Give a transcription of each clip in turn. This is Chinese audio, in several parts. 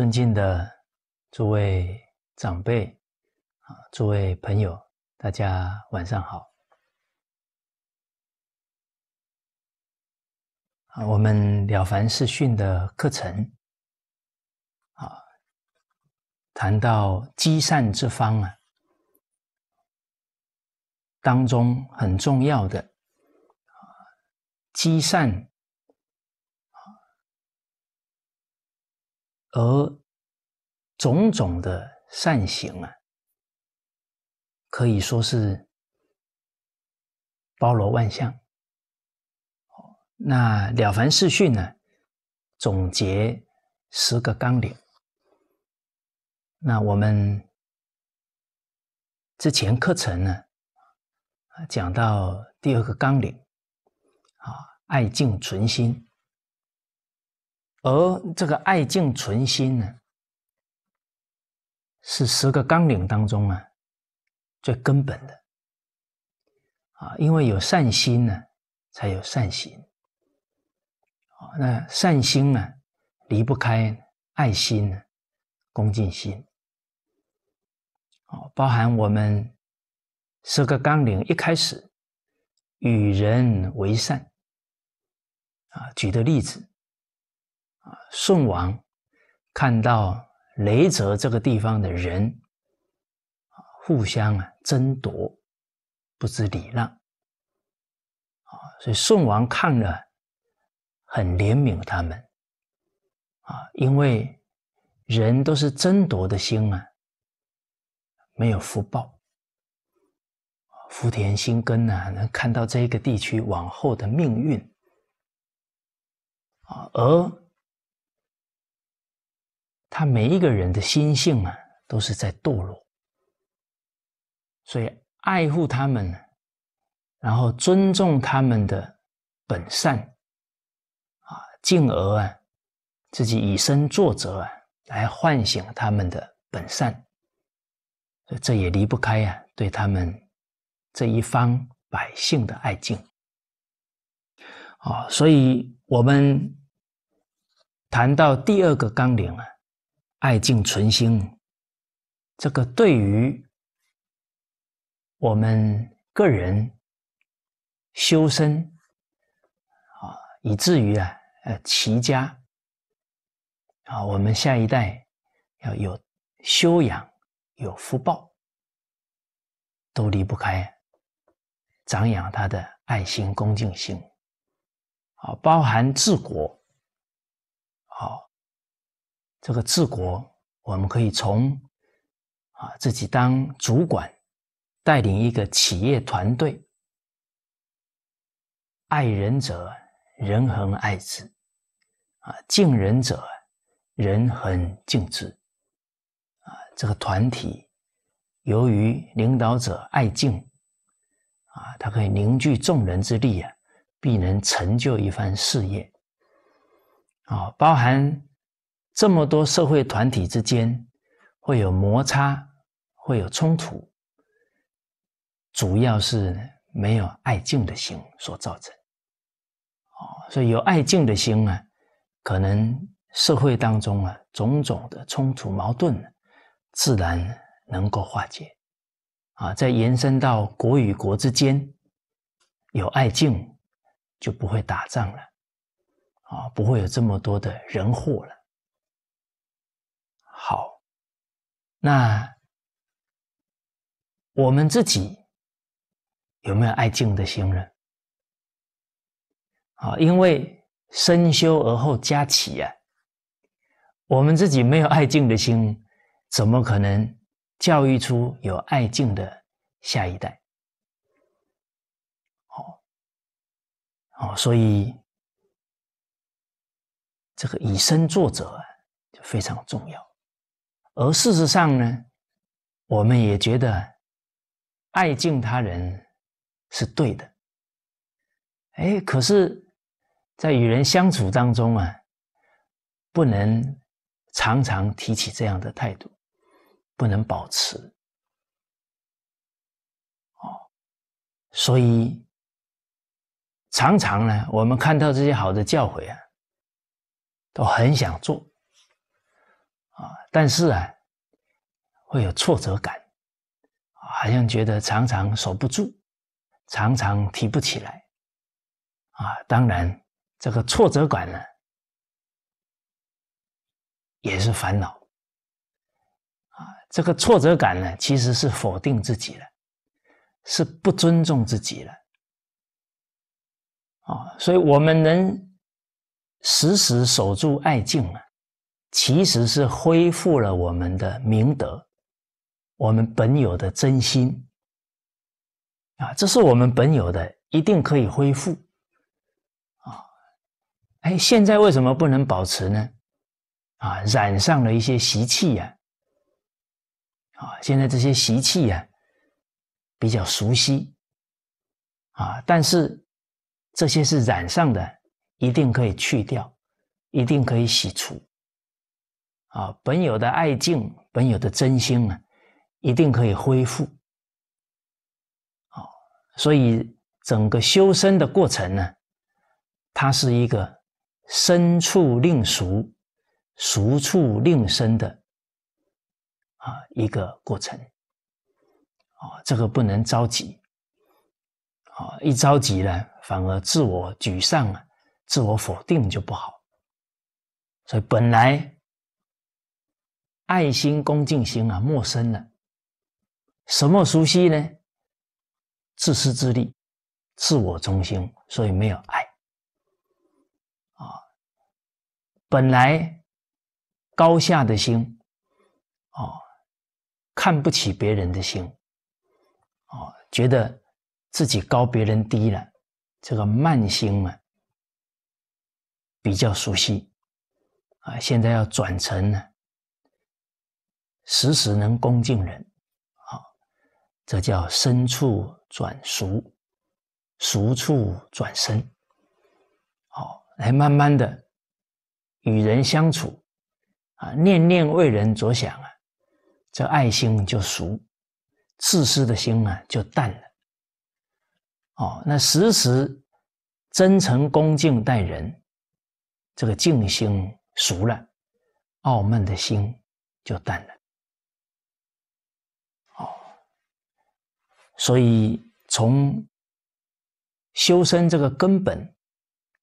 尊敬的诸位长辈啊，诸位朋友，大家晚上好。啊，我们了凡四训的课程啊，谈到积善之方啊，当中很重要的积善。而种种的善行啊，可以说是包罗万象。那《了凡四训》呢，总结十个纲领。那我们之前课程呢，讲到第二个纲领啊，爱敬存心。而这个爱敬存心呢，是十个纲领当中啊最根本的啊，因为有善心呢，才有善行。啊，那善心呢，离不开爱心、恭敬心。啊，包含我们十个纲领一开始与人为善啊举的例子。宋王看到雷泽这个地方的人互相啊争夺，不知礼让啊，所以宋王看了很怜悯他们啊，因为人都是争夺的心啊，没有福报。福田新根呢，能看到这个地区往后的命运啊，而。他每一个人的心性啊，都是在堕落，所以爱护他们，然后尊重他们的本善啊，进而啊，自己以身作则啊，来唤醒他们的本善。这也离不开啊，对他们这一方百姓的爱敬。啊，所以我们谈到第二个纲领啊。爱敬存心，这个对于我们个人修身啊，以至于啊呃齐家啊，我们下一代要有修养、有福报，都离不开长养他的爱心、恭敬心啊，包含治国，好。这个治国，我们可以从啊自己当主管，带领一个企业团队。爱人者，人恒爱之；啊，敬人者，人恒敬之。啊，这个团体由于领导者爱敬，啊，他可以凝聚众人之力啊，必能成就一番事业。啊，包含。这么多社会团体之间会有摩擦，会有冲突，主要是没有爱敬的心所造成。哦，所以有爱敬的心啊，可能社会当中啊种种的冲突矛盾，自然能够化解。啊，再延伸到国与国之间，有爱敬就不会打仗了，啊，不会有这么多的人祸了。好，那我们自己有没有爱敬的心呢？啊，因为身修而后家齐啊。我们自己没有爱敬的心，怎么可能教育出有爱敬的下一代？好，好，所以这个以身作则啊，就非常重要。而事实上呢，我们也觉得爱敬他人是对的。哎，可是，在与人相处当中啊，不能常常提起这样的态度，不能保持。哦，所以常常呢，我们看到这些好的教诲啊，都很想做。但是啊，会有挫折感，好像觉得常常守不住，常常提不起来。啊，当然，这个挫折感呢，也是烦恼。啊，这个挫折感呢，其实是否定自己了，是不尊重自己了。啊，所以我们能时时守住爱敬了。其实是恢复了我们的明德，我们本有的真心啊，这是我们本有的，一定可以恢复啊。哎，现在为什么不能保持呢？啊，染上了一些习气呀，啊，现在这些习气呀比较熟悉啊，但是这些是染上的，一定可以去掉，一定可以洗除。啊，本有的爱敬，本有的真心呢，一定可以恢复。好，所以整个修身的过程呢，它是一个身处令俗，俗处令身的啊一个过程。啊，这个不能着急。啊，一着急呢，反而自我沮丧啊，自我否定就不好。所以本来。爱心、恭敬心啊，陌生了。什么熟悉呢？自私自利、自我中心，所以没有爱。啊，本来高下的心，啊，看不起别人的心，啊，觉得自己高别人低了，这个慢心嘛，比较熟悉啊。现在要转成呢，时时能恭敬人，啊，这叫身处转熟，熟处转身，好，来慢慢的与人相处，啊，念念为人着想啊，这爱心就熟，自私的心啊就淡了，哦，那时时真诚恭敬待人，这个静心熟了，傲慢的心就淡了。所以，从修身这个根本，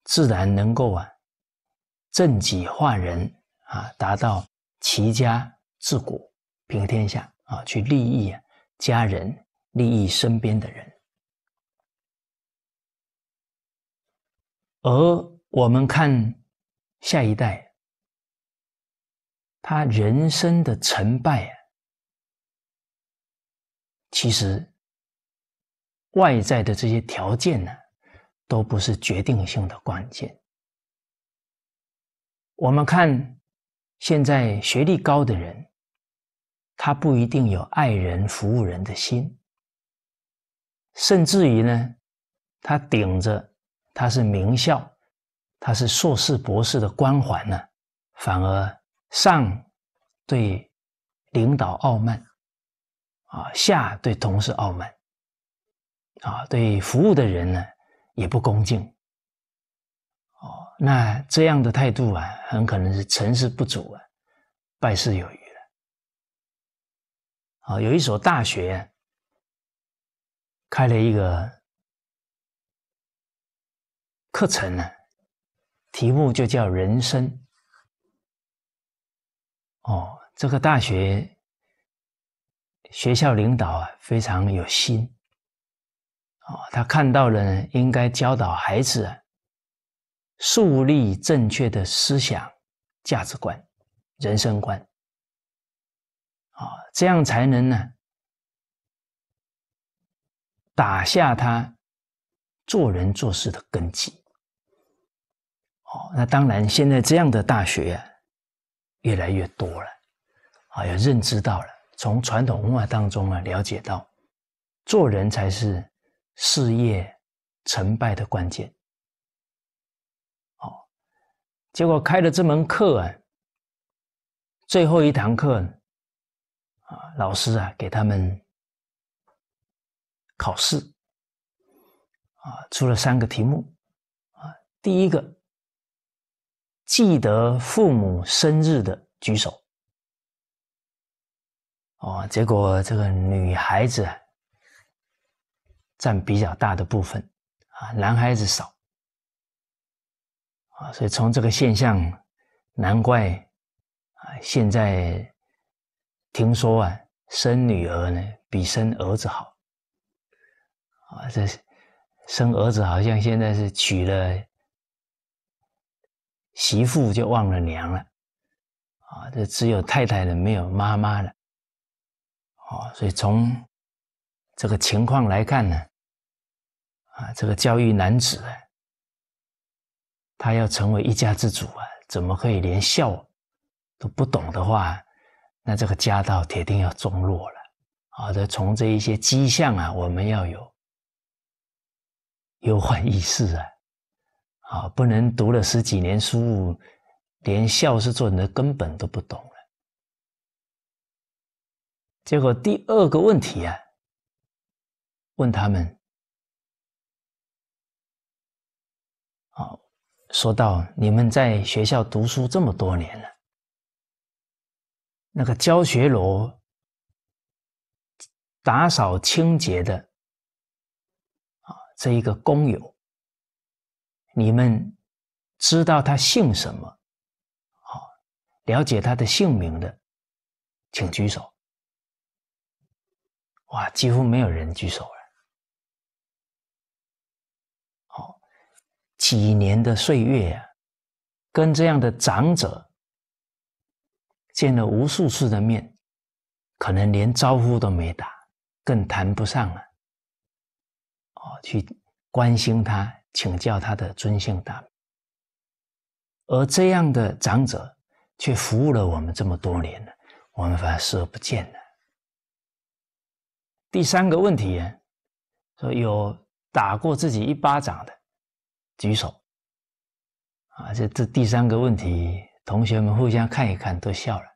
自然能够啊，正己化人啊，达到齐家、治国、平天下啊，去利益家人、利益身边的人。而我们看下一代，他人生的成败，其实。外在的这些条件呢，都不是决定性的关键。我们看，现在学历高的人，他不一定有爱人、服务人的心。甚至于呢，他顶着他是名校、他是硕士、博士的光环呢，反而上对领导傲慢，啊，下对同事傲慢。啊，对服务的人呢，也不恭敬，哦，那这样的态度啊，很可能是成事不足啊，败事有余了。啊，有一所大学开了一个课程呢，题目就叫人生。哦，这个大学学校领导啊，非常有心。哦，他看到了应该教导孩子树立正确的思想、价值观、人生观，啊，这样才能呢打下他做人做事的根基。哦，那当然，现在这样的大学越来越多了，啊，也认知到了从传统文化当中啊了解到做人才是。事业成败的关键，好，结果开了这门课啊，最后一堂课，啊，老师啊给他们考试，啊，出了三个题目，啊，第一个记得父母生日的举手，哦，结果这个女孩子。占比较大的部分，啊，男孩子少，啊，所以从这个现象，难怪，啊，现在听说啊，生女儿呢比生儿子好，啊，这生儿子好像现在是娶了媳妇就忘了娘了，啊，这只有太太了，没有妈妈了，啊，所以从。这个情况来看呢，啊，这个教育男子，他要成为一家之主啊，怎么可以连孝都不懂的话，那这个家道铁定要中落了。好，从这一些迹象啊，我们要有忧患意识啊，好，不能读了十几年书，连孝是做人的根本都不懂了。结果第二个问题啊。问他们，啊，说到你们在学校读书这么多年了，那个教学楼打扫清洁的啊，这一个工友，你们知道他姓什么？啊，了解他的姓名的，请举手。哇，几乎没有人举手。几年的岁月啊，跟这样的长者见了无数次的面，可能连招呼都没打，更谈不上了。哦，去关心他、请教他的尊姓大名，而这样的长者却服务了我们这么多年了，我们反而视而不见了。第三个问题说有打过自己一巴掌的。举手啊！这这第三个问题，同学们互相看一看，都笑了。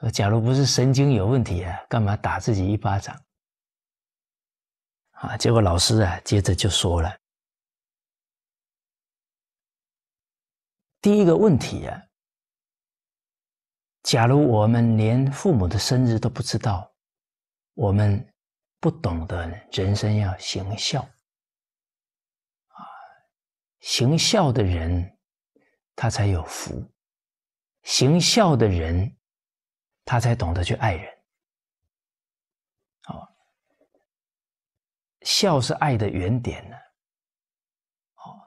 说：假如不是神经有问题啊，干嘛打自己一巴掌？啊！结果老师啊，接着就说了：第一个问题啊，假如我们连父母的生日都不知道，我们不懂得人生要行孝。行孝的人，他才有福；行孝的人，他才懂得去爱人。好，孝是爱的原点呢。好，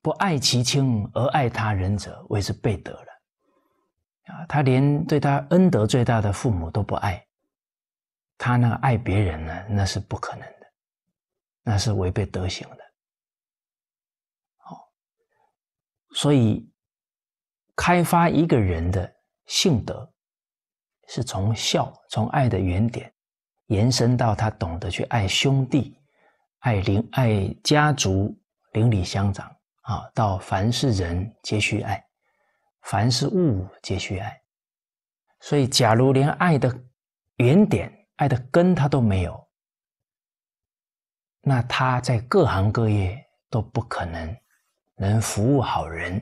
不爱其亲而爱他人者，谓之悖德了。啊，他连对他恩德最大的父母都不爱，他那爱别人呢，那是不可能的。那是违背德行的，好，所以开发一个人的性德，是从孝、从爱的原点，延伸到他懂得去爱兄弟、爱邻、爱家族、邻里乡长啊，到凡是人皆需爱，凡是物皆需爱。所以，假如连爱的原点、爱的根他都没有。那他在各行各业都不可能能服务好人，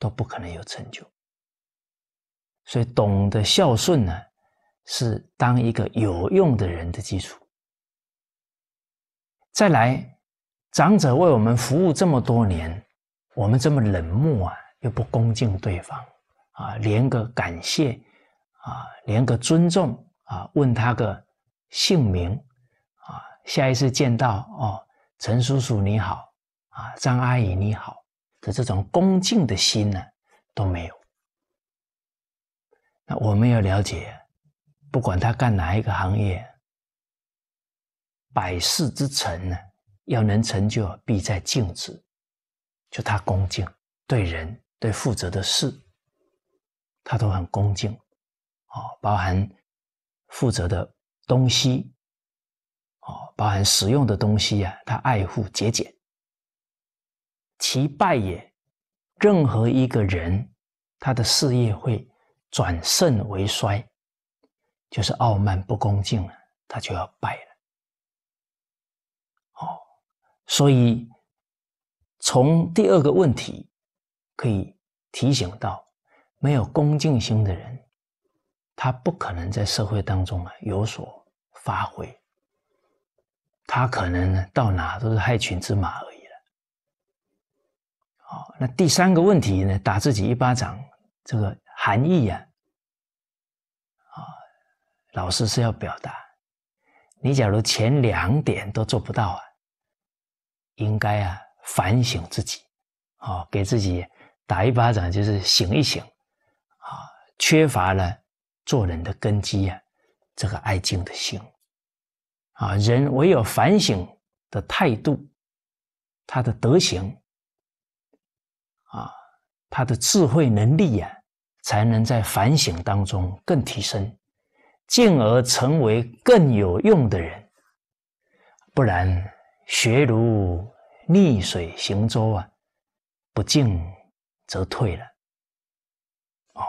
都不可能有成就。所以懂得孝顺呢，是当一个有用的人的基础。再来，长者为我们服务这么多年，我们这么冷漠啊，又不恭敬对方啊，连个感谢啊，连个尊重啊，问他个姓名。下一次见到哦，陈叔叔你好，啊，张阿姨你好的这种恭敬的心呢都没有。那我们要了解，不管他干哪一个行业，百事之成呢，要能成就，必在敬止，就他恭敬，对人对负责的事，他都很恭敬，哦，包含负责的东西。包含实用的东西呀，他爱护节俭。其败也，任何一个人，他的事业会转盛为衰，就是傲慢不恭敬了，他就要败了。哦，所以从第二个问题可以提醒到，没有恭敬心的人，他不可能在社会当中啊有所发挥。他可能呢，到哪都是害群之马而已了。好，那第三个问题呢，打自己一巴掌，这个含义呀，啊，老师是要表达，你假如前两点都做不到啊，应该啊反省自己，啊，给自己打一巴掌，就是醒一醒，啊，缺乏了做人的根基呀，这个爱敬的心。啊，人唯有反省的态度，他的德行，啊，他的智慧能力呀，才能在反省当中更提升，进而成为更有用的人。不然，学如逆水行舟啊，不进则退了。哦，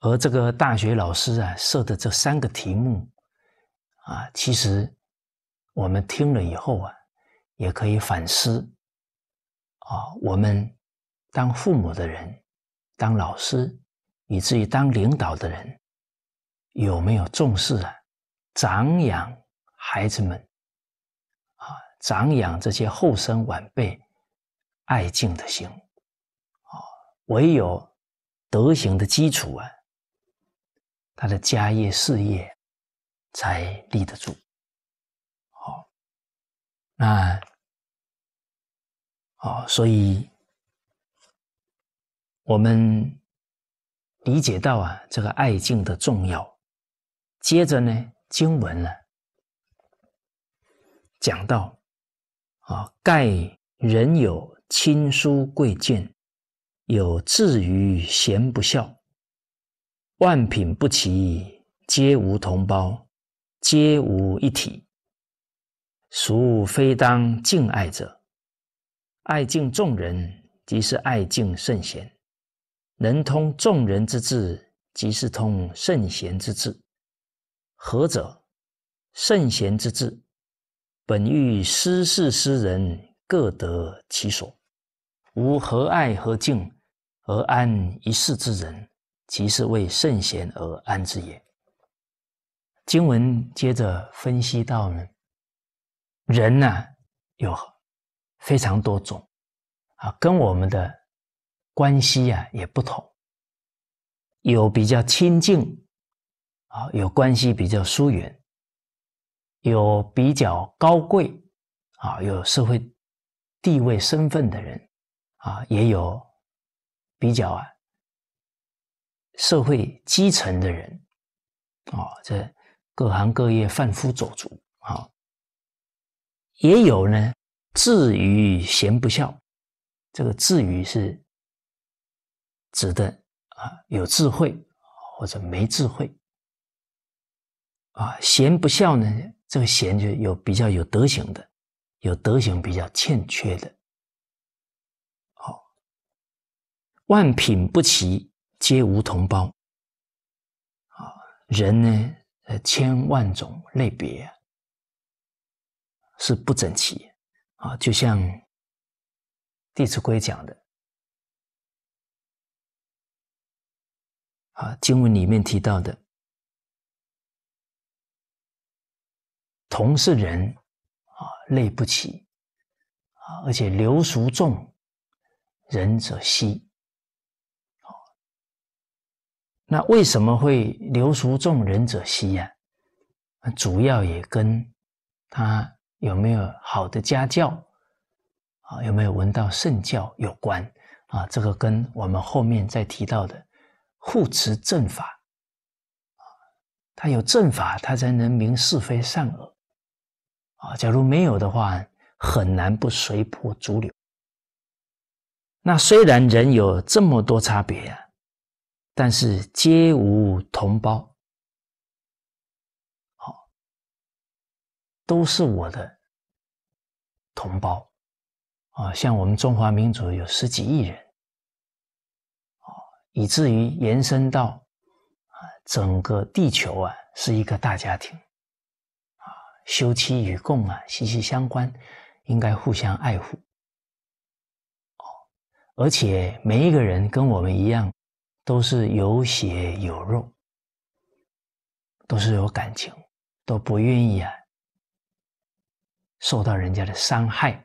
而这个大学老师啊设的这三个题目。啊，其实我们听了以后啊，也可以反思啊，我们当父母的人、当老师，以至于当领导的人，有没有重视啊，长养孩子们啊，长养这些后生晚辈爱敬的心啊？唯有德行的基础啊，他的家业事业。才立得住。好，那，哦，所以，我们理解到啊，这个爱敬的重要。接着呢，经文呢，讲到，啊，盖人有亲疏贵贱，有志于贤不孝，万品不齐，皆无同胞。皆无一体，孰非当敬爱者？爱敬众人，即是爱敬圣贤；能通众人之智，即是通圣贤之智。何者？圣贤之智，本欲施事施人，各得其所，无何爱何敬而安一世之人，即是为圣贤而安之也。经文接着分析到呢，人呢有非常多种啊，跟我们的关系啊也不同，有比较亲近啊，有关系比较疏远，有比较高贵啊，有社会地位身份的人啊，也有比较啊社会基层的人啊，这。各行各业贩夫走卒，啊，也有呢。至于贤不孝，这个“至于”是指的啊，有智慧或者没智慧，啊，贤不孝呢？这个“贤”就有比较有德行的，有德行比较欠缺的。好，万品不齐，皆无同胞。啊，人呢？千万种类别是不整齐啊，就像《弟子规》讲的啊，经文里面提到的，同是人啊，类不齐啊，而且流俗众，仁者稀。那为什么会流俗众仁者稀呀？主要也跟他有没有好的家教啊，有没有闻到圣教有关啊？这个跟我们后面再提到的护持正法啊，他有正法，他才能明是非善恶啊。假如没有的话，很难不随波逐流。那虽然人有这么多差别。但是，皆无同胞，好，都是我的同胞啊！像我们中华民族有十几亿人，啊，以至于延伸到啊整个地球啊，是一个大家庭啊，休戚与共啊，息息相关，应该互相爱护哦。而且，每一个人跟我们一样。都是有血有肉，都是有感情，都不愿意啊受到人家的伤害，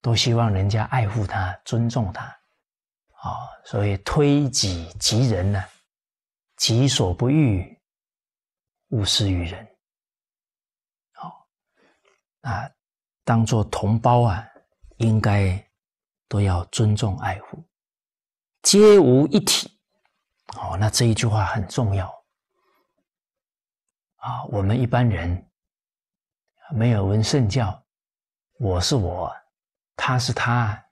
都希望人家爱护他、尊重他，啊，所以推己及人呢，己所不欲，勿施于人，好啊，当做同胞啊，应该都要尊重爱护，皆无一体。哦，那这一句话很重要啊！我们一般人没有闻圣教，我是我，他是他，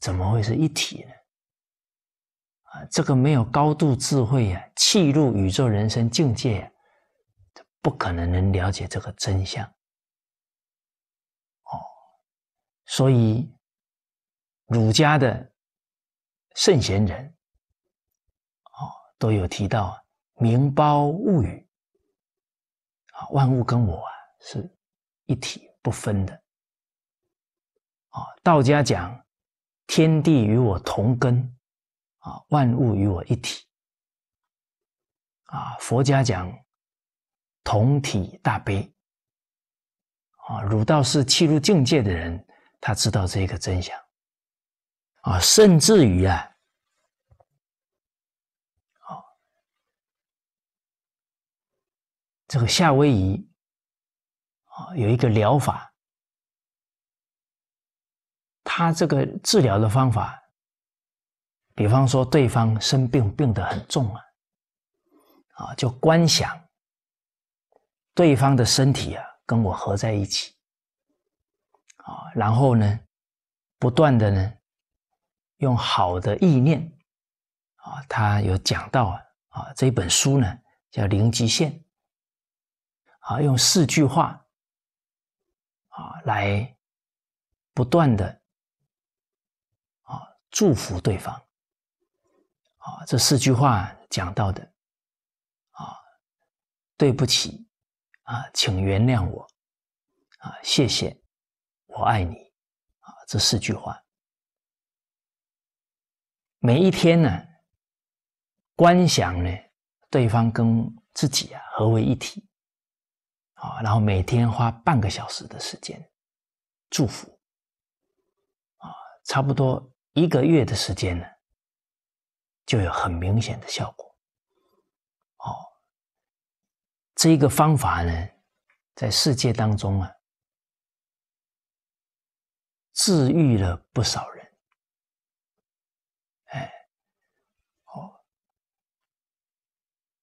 怎么会是一体呢？啊，这个没有高度智慧呀，气入宇宙人生境界，不可能能了解这个真相。哦，所以儒家的圣贤人。都有提到“名包物语”，啊，万物跟我啊是一体不分的。啊，道家讲“天地与我同根”，啊，万物与我一体。啊，佛家讲“同体大悲”。啊，儒道是契入境界的人，他知道这个真相。啊，甚至于啊。这个夏威夷啊，有一个疗法，他这个治疗的方法，比方说对方生病病得很重了，啊，就观想对方的身体啊跟我合在一起，啊，然后呢，不断的呢，用好的意念，啊，他有讲到啊，啊，这本书呢叫《灵极限》。啊，用四句话，啊，来不断的啊祝福对方。啊，这四句话讲到的，啊，对不起，啊，请原谅我，啊，谢谢，我爱你，啊，这四句话，每一天呢，观想呢，对方跟自己啊合为一体。啊，然后每天花半个小时的时间祝福啊，差不多一个月的时间呢，就有很明显的效果。哦，这一个方法呢，在世界当中啊，治愈了不少人。哦，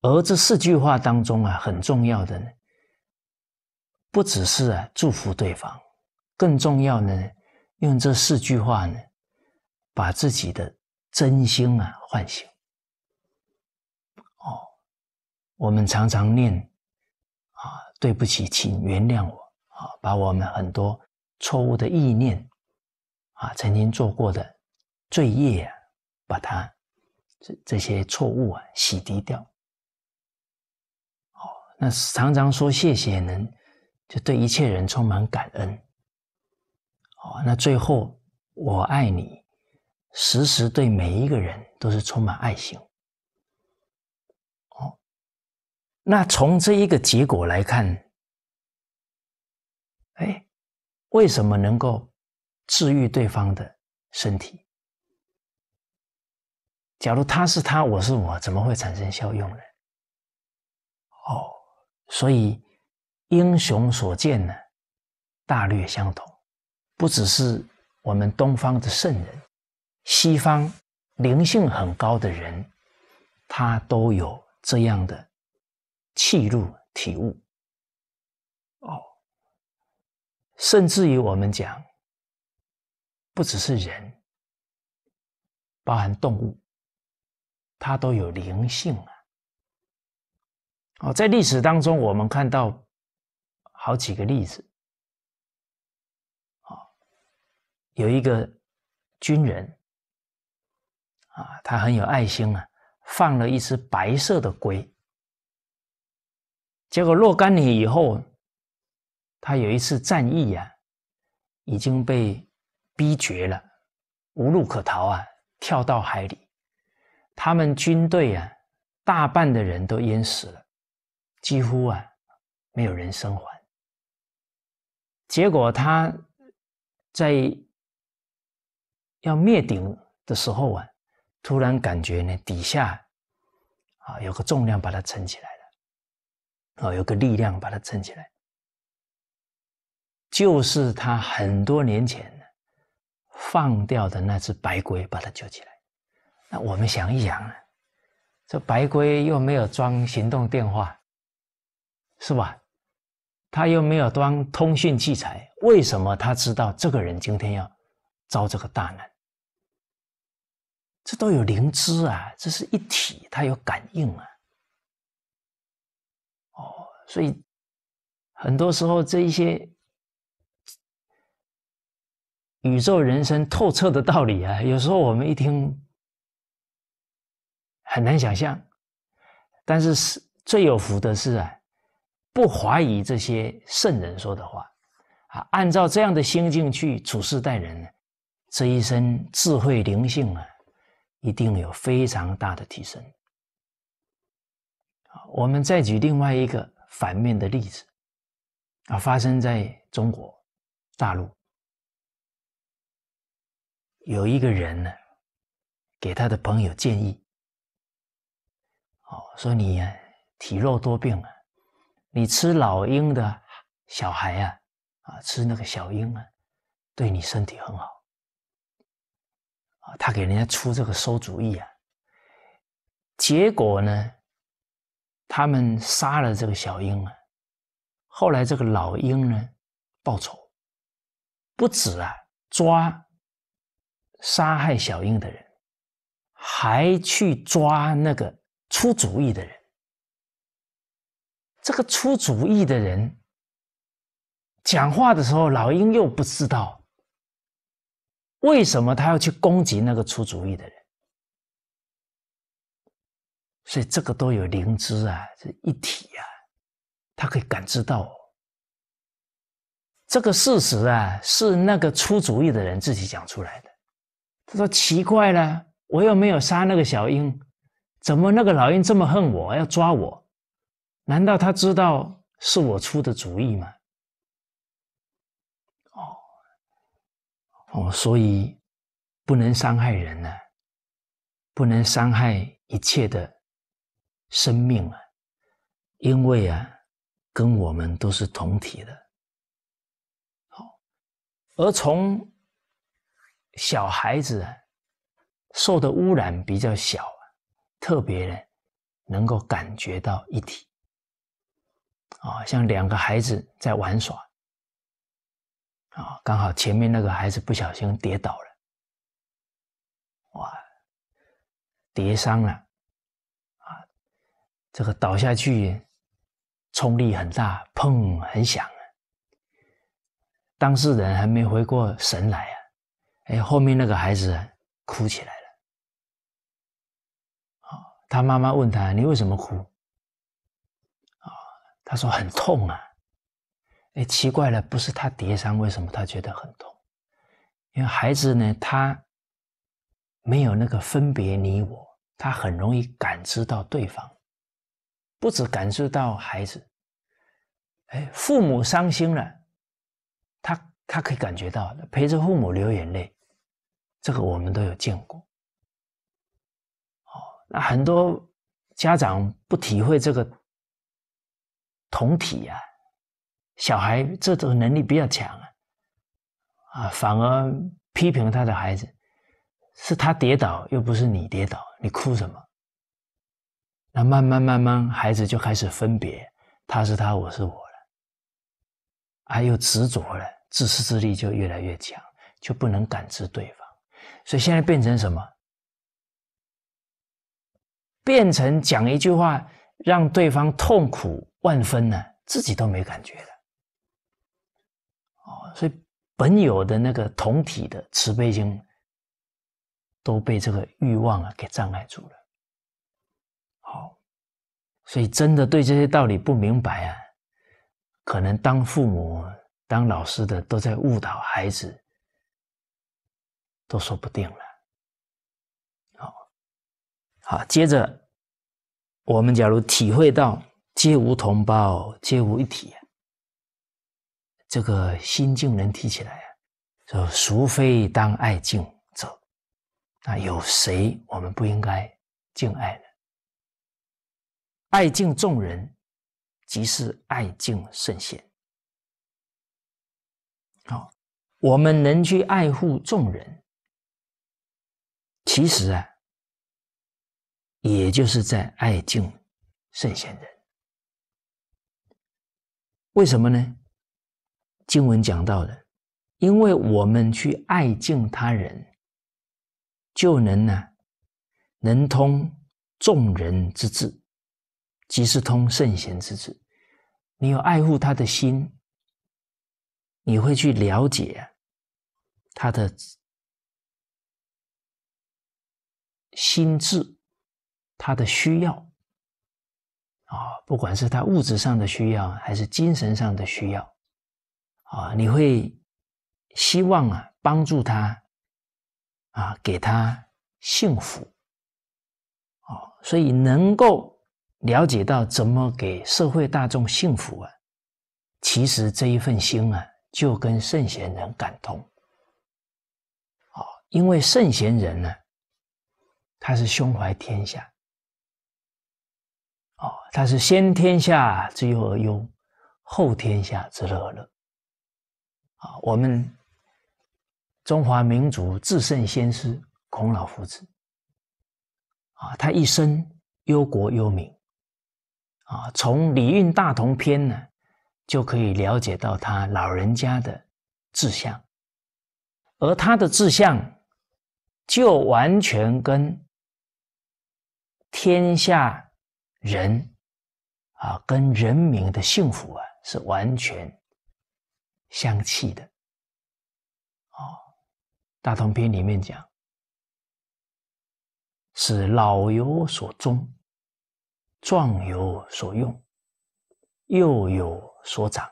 而这四句话当中啊，很重要的呢。不只是啊祝福对方，更重要呢，用这四句话呢，把自己的真心啊唤醒。哦，我们常常念啊对不起，请原谅我啊，把我们很多错误的意念啊，曾经做过的罪业啊，把它这这些错误啊洗涤掉。哦，那常常说谢谢能。就对一切人充满感恩，哦，那最后我爱你，时时对每一个人都是充满爱心，哦，那从这一个结果来看，哎，为什么能够治愈对方的身体？假如他是他，我是我，怎么会产生效用呢？哦，所以。英雄所见呢，大略相同，不只是我们东方的圣人，西方灵性很高的人，他都有这样的气入体悟。哦，甚至于我们讲，不只是人，包含动物，它都有灵性啊。哦，在历史当中，我们看到。好几个例子，啊，有一个军人啊，他很有爱心啊，放了一只白色的龟。结果若干年以后，他有一次战役啊，已经被逼绝了，无路可逃啊，跳到海里。他们军队啊，大半的人都淹死了，几乎啊，没有人生还。结果，他在要灭顶的时候啊，突然感觉呢底下啊有个重量把它撑起来了，哦，有个力量把它撑起来，就是他很多年前放掉的那只白龟把它救起来。那我们想一想啊，这白龟又没有装行动电话，是吧？他又没有装通讯器材，为什么他知道这个人今天要遭这个大难？这都有灵知啊，这是一体，他有感应啊。哦，所以很多时候这一些宇宙人生透彻的道理啊，有时候我们一听很难想象，但是是最有福的事啊。不怀疑这些圣人说的话，啊，按照这样的心境去处事待人，呢，这一生智慧灵性啊，一定有非常大的提升。我们再举另外一个反面的例子，啊，发生在中国大陆，有一个人呢，给他的朋友建议，哦，说你呀、体弱多病了。你吃老鹰的小孩啊，啊，吃那个小鹰啊，对你身体很好。啊，他给人家出这个馊主意啊，结果呢，他们杀了这个小鹰啊，后来这个老鹰呢，报仇不止啊，抓杀害小鹰的人，还去抓那个出主意的人。这个出主意的人讲话的时候，老鹰又不知道为什么他要去攻击那个出主意的人，所以这个都有灵知啊，是一体啊，他可以感知到这个事实啊，是那个出主意的人自己讲出来的。他说：“奇怪了，我又没有杀那个小鹰，怎么那个老鹰这么恨我，要抓我？”难道他知道是我出的主意吗？哦哦，所以不能伤害人呢，不能伤害一切的生命啊，因为啊，跟我们都是同体的。好，而从小孩子受的污染比较小，特别呢能够感觉到一体。啊，像两个孩子在玩耍，啊，刚好前面那个孩子不小心跌倒了，哇，跌伤了，啊，这个倒下去，冲力很大，砰，很响，啊。当事人还没回过神来啊，哎，后面那个孩子哭起来了，啊，他妈妈问他，你为什么哭？他说很痛啊！哎，奇怪了，不是他跌伤，为什么他觉得很痛？因为孩子呢，他没有那个分别你我，他很容易感知到对方，不止感知到孩子。哎，父母伤心了，他他可以感觉到，陪着父母流眼泪，这个我们都有见过。哦，那很多家长不体会这个。同体啊，小孩这种能力比较强啊，啊，反而批评他的孩子，是他跌倒又不是你跌倒，你哭什么？那慢慢慢慢，孩子就开始分别，他是他，我是我了，啊，又执着了，自私自利就越来越强，就不能感知对方，所以现在变成什么？变成讲一句话。让对方痛苦万分呢，自己都没感觉的。哦，所以本有的那个同体的慈悲心都被这个欲望啊给障碍住了。好，所以真的对这些道理不明白啊，可能当父母、当老师的都在误导孩子，都说不定了。好，好，接着。我们假如体会到皆无同胞，皆无一体，这个心境能提起来啊，说孰非当爱敬者？那有谁我们不应该敬爱呢？爱敬众人，即是爱敬圣贤。好，我们能去爱护众人，其实啊。也就是在爱敬圣贤人，为什么呢？经文讲到的，因为我们去爱敬他人，就能呢，能通众人之智，即是通圣贤之智。你有爱护他的心，你会去了解他的心智。他的需要啊，不管是他物质上的需要，还是精神上的需要啊，你会希望啊帮助他啊，给他幸福啊，所以能够了解到怎么给社会大众幸福啊，其实这一份心啊，就跟圣贤人感通啊，因为圣贤人呢，他是胸怀天下。哦，他是先天下之忧而忧，后天下之乐而乐。啊，我们中华民族至圣先师孔老夫子，啊，他一生忧国忧民，啊，从《礼运大同篇》呢，就可以了解到他老人家的志向，而他的志向，就完全跟天下。人啊，跟人民的幸福啊，是完全相契的。哦，《大同篇》里面讲，是老有所终，壮有所用，幼有所长，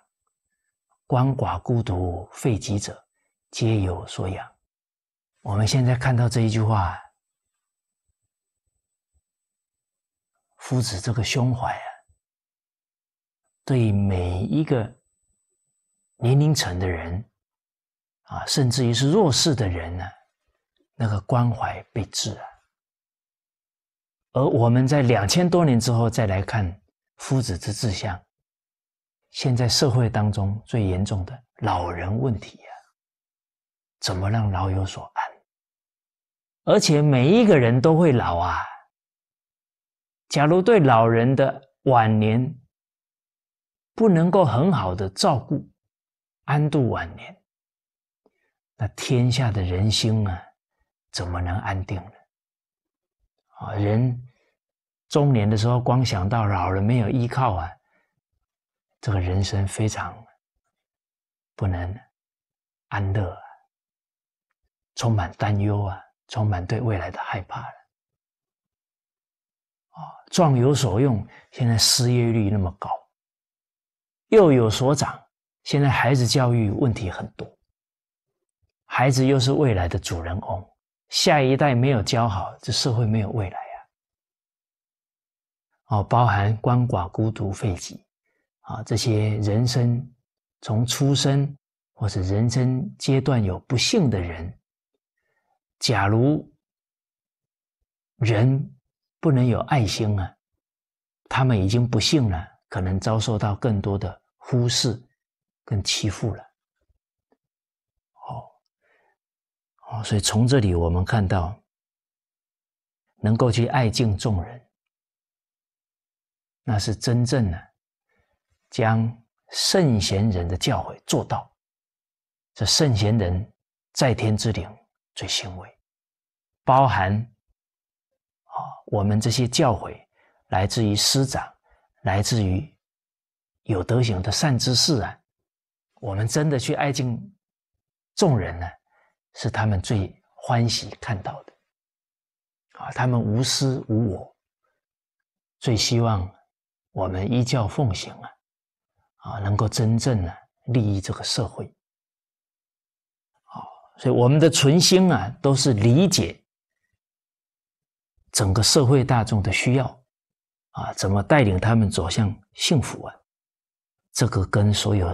鳏寡孤独废疾者，皆有所养。我们现在看到这一句话。夫子这个胸怀啊，对每一个年龄层的人，啊，甚至于是弱势的人呢，那个关怀备至啊。而我们在两千多年之后再来看夫子之志向，现在社会当中最严重的老人问题呀，怎么让老有所安？而且每一个人都会老啊。假如对老人的晚年不能够很好的照顾，安度晚年，那天下的人心啊，怎么能安定呢？啊，人中年的时候光想到老人没有依靠啊，这个人生非常不能安乐，充满担忧啊，充满对未来的害怕。啊，壮有所用，现在失业率那么高，幼有所长，现在孩子教育问题很多，孩子又是未来的主人翁，下一代没有教好，这社会没有未来呀。哦，包含鳏寡孤独废疾啊，这些人生从出生或是人生阶段有不幸的人，假如人。不能有爱心啊！他们已经不幸了，可能遭受到更多的忽视跟欺负了。哦，哦，所以从这里我们看到，能够去爱敬众人，那是真正的将圣贤人的教诲做到。这圣贤人在天之灵最欣慰，包含。啊，我们这些教诲来自于师长，来自于有德行的善知识啊。我们真的去爱敬众人呢，是他们最欢喜看到的。啊，他们无私无我，最希望我们依教奉行啊，啊，能够真正呢利益这个社会。所以我们的存心啊，都是理解。整个社会大众的需要啊，怎么带领他们走向幸福啊？这个跟所有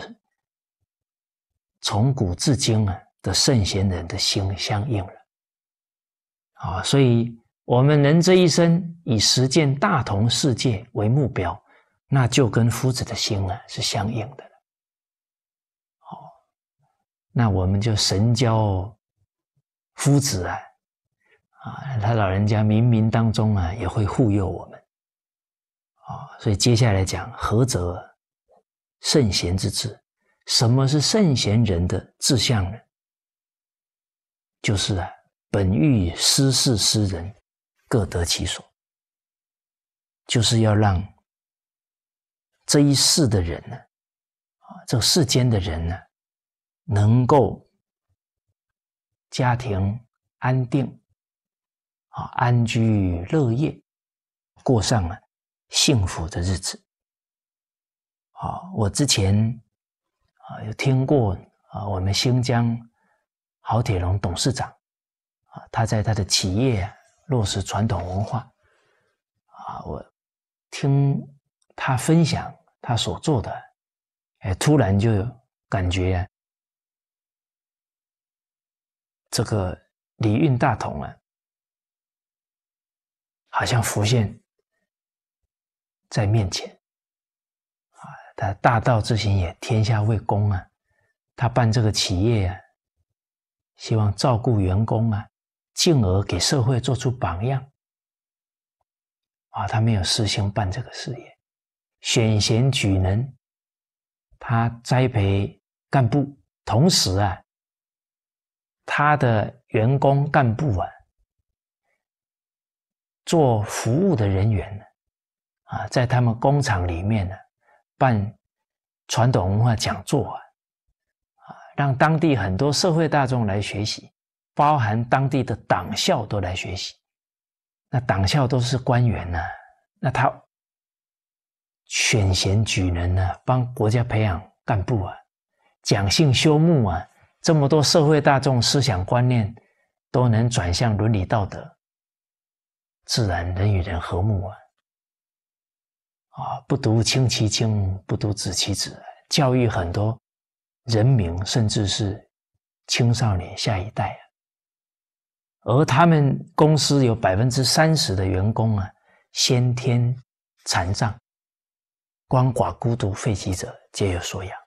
从古至今啊的圣贤人的心相应了。啊，所以我们人这一生以实践大同世界为目标，那就跟夫子的心啊是相应的了。好，那我们就神交夫子啊。啊，他老人家冥冥当中啊也会护佑我们，啊，所以接下来讲何则圣贤之志？什么是圣贤人的志向呢？就是啊，本欲施事施人，各得其所。就是要让这一世的人呢，啊，这世间的人呢，能够家庭安定。啊，安居乐业，过上了幸福的日子。啊，我之前啊有听过啊，我们新疆郝铁龙董事长啊，他在他的企业落实传统文化啊，我听他分享他所做的，哎，突然就感觉这个礼运大同啊。好像浮现在面前啊！他大道之行也，天下为公啊！他办这个企业啊，希望照顾员工啊，进而给社会做出榜样啊！他没有私心办这个事业，选贤举能，他栽培干部，同时啊，他的员工干部啊。做服务的人员呢，啊，在他们工厂里面呢办传统文化讲座啊，啊，让当地很多社会大众来学习，包含当地的党校都来学习，那党校都是官员呐，那他选贤举能呢，帮国家培养干部啊，讲信修睦啊，这么多社会大众思想观念都能转向伦理道德。自然人与人和睦啊，啊不独亲其亲，不独子其子，教育很多人民，甚至是青少年下一代，而他们公司有百分之三十的员工啊，先天残障、光寡孤独废疾者皆有所养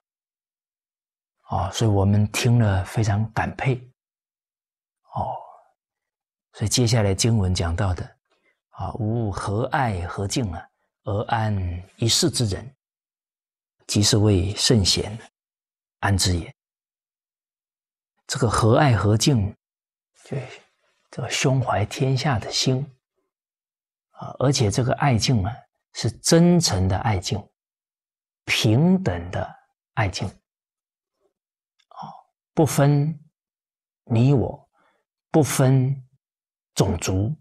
啊，所以我们听了非常感佩哦，所以接下来经文讲到的。啊，无何爱何敬啊，而安一世之人，即是为圣贤安之也。这个何爱何敬，就这个胸怀天下的心啊，而且这个爱敬啊，是真诚的爱敬，平等的爱敬，啊，不分你我，不分种族。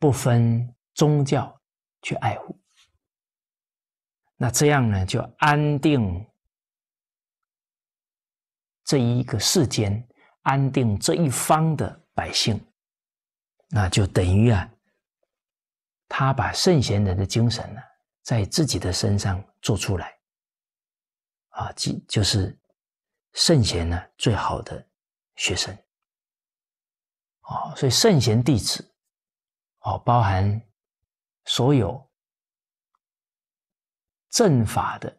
不分宗教去爱护，那这样呢就安定这一个世间，安定这一方的百姓，那就等于啊，他把圣贤人的精神呢，在自己的身上做出来，啊，即就是圣贤呢最好的学生，啊，所以圣贤弟子。哦，包含所有正法的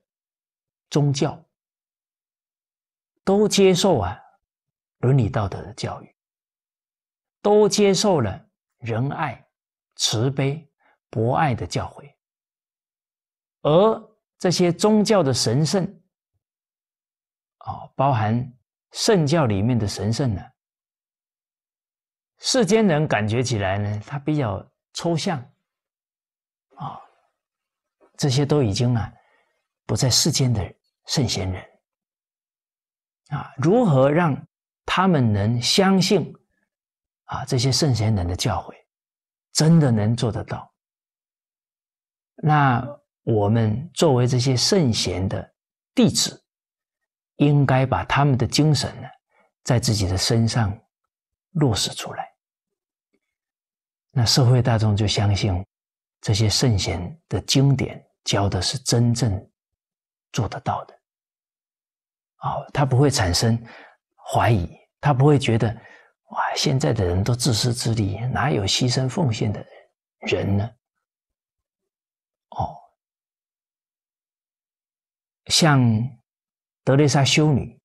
宗教，都接受啊伦理道德的教育，都接受了仁爱、慈悲、博爱的教诲，而这些宗教的神圣，哦，包含圣教里面的神圣呢？世间人感觉起来呢，他比较抽象，啊，这些都已经啊不在世间的圣贤人，啊，如何让他们能相信啊这些圣贤人的教诲，真的能做得到？那我们作为这些圣贤的弟子，应该把他们的精神呢，在自己的身上。落实出来，那社会大众就相信这些圣贤的经典教的是真正做得到的，哦，他不会产生怀疑，他不会觉得哇，现在的人都自私自利，哪有牺牲奉献的人呢？哦，像德雷莎修女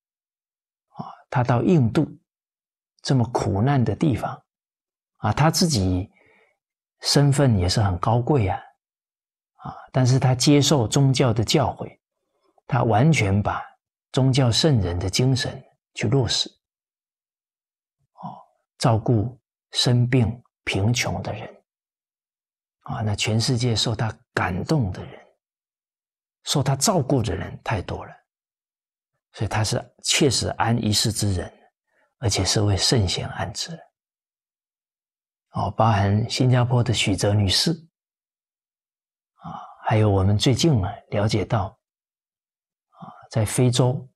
啊，她到印度。这么苦难的地方，啊，他自己身份也是很高贵啊，啊，但是他接受宗教的教诲，他完全把宗教圣人的精神去落实，哦，照顾生病贫穷的人，啊，那全世界受他感动的人，受他照顾的人太多了，所以他是确实安一世之人。而且是为圣贤安置，哦，包含新加坡的许泽女士，啊，还有我们最近呢了解到，啊，在非洲，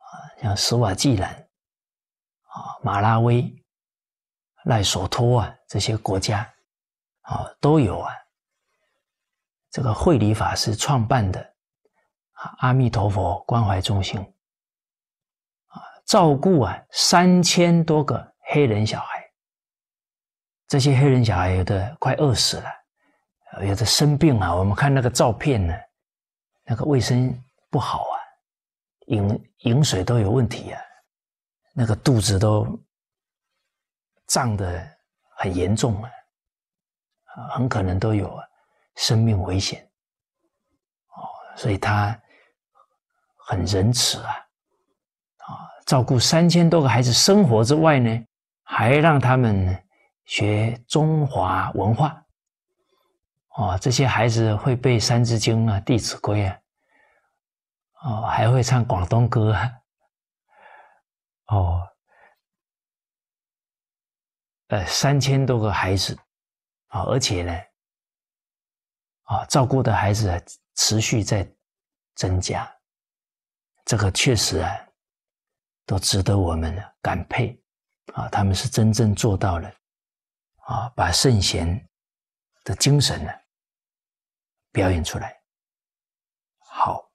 啊，像斯瓦济兰，啊，马拉维、赖索托啊这些国家，啊，都有啊，这个慧理法师创办的阿弥陀佛关怀中心。照顾啊，三千多个黑人小孩，这些黑人小孩有的快饿死了，有的生病啊。我们看那个照片呢，那个卫生不好啊，饮饮水都有问题啊，那个肚子都胀得很严重啊，很可能都有生命危险。哦，所以他很仁慈啊。照顾三千多个孩子生活之外呢，还让他们学中华文化。哦，这些孩子会背《三字经》啊，《弟子规》啊，哦，还会唱广东歌。哦，呃，三千多个孩子，啊，而且呢，啊，照顾的孩子持续在增加，这个确实啊。都值得我们感佩，啊，他们是真正做到了，啊，把圣贤的精神呢表演出来。好，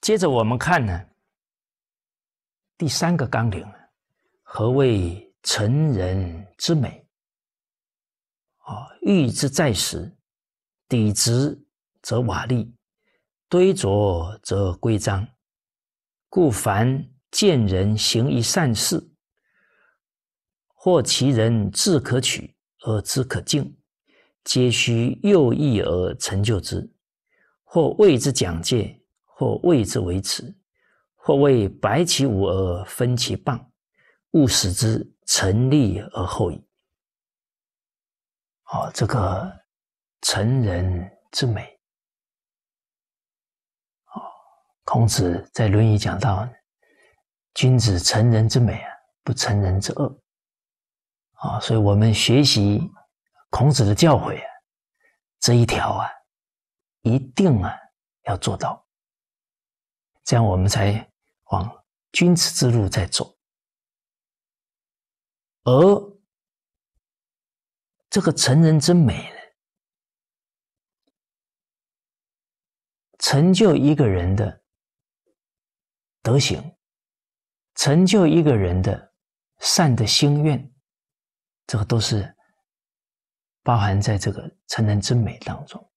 接着我们看呢，第三个纲领，何谓成人之美？啊，欲之在时，底直则瓦砾，堆浊则规章。故凡见人行一善事，或其人自可取而之可敬，皆须右翼而成就之；或谓之讲戒，或谓之维持，或谓白其无而分其棒，勿使之成立而后已。好，这个成人之美。孔子在《论语》讲到：“君子成人之美，啊，不成人之恶。”啊，所以我们学习孔子的教诲啊，这一条啊，一定啊要做到，这样我们才往君子之路在走。而这个成人之美呢，成就一个人的。德行，成就一个人的善的心愿，这个都是包含在这个成人之美当中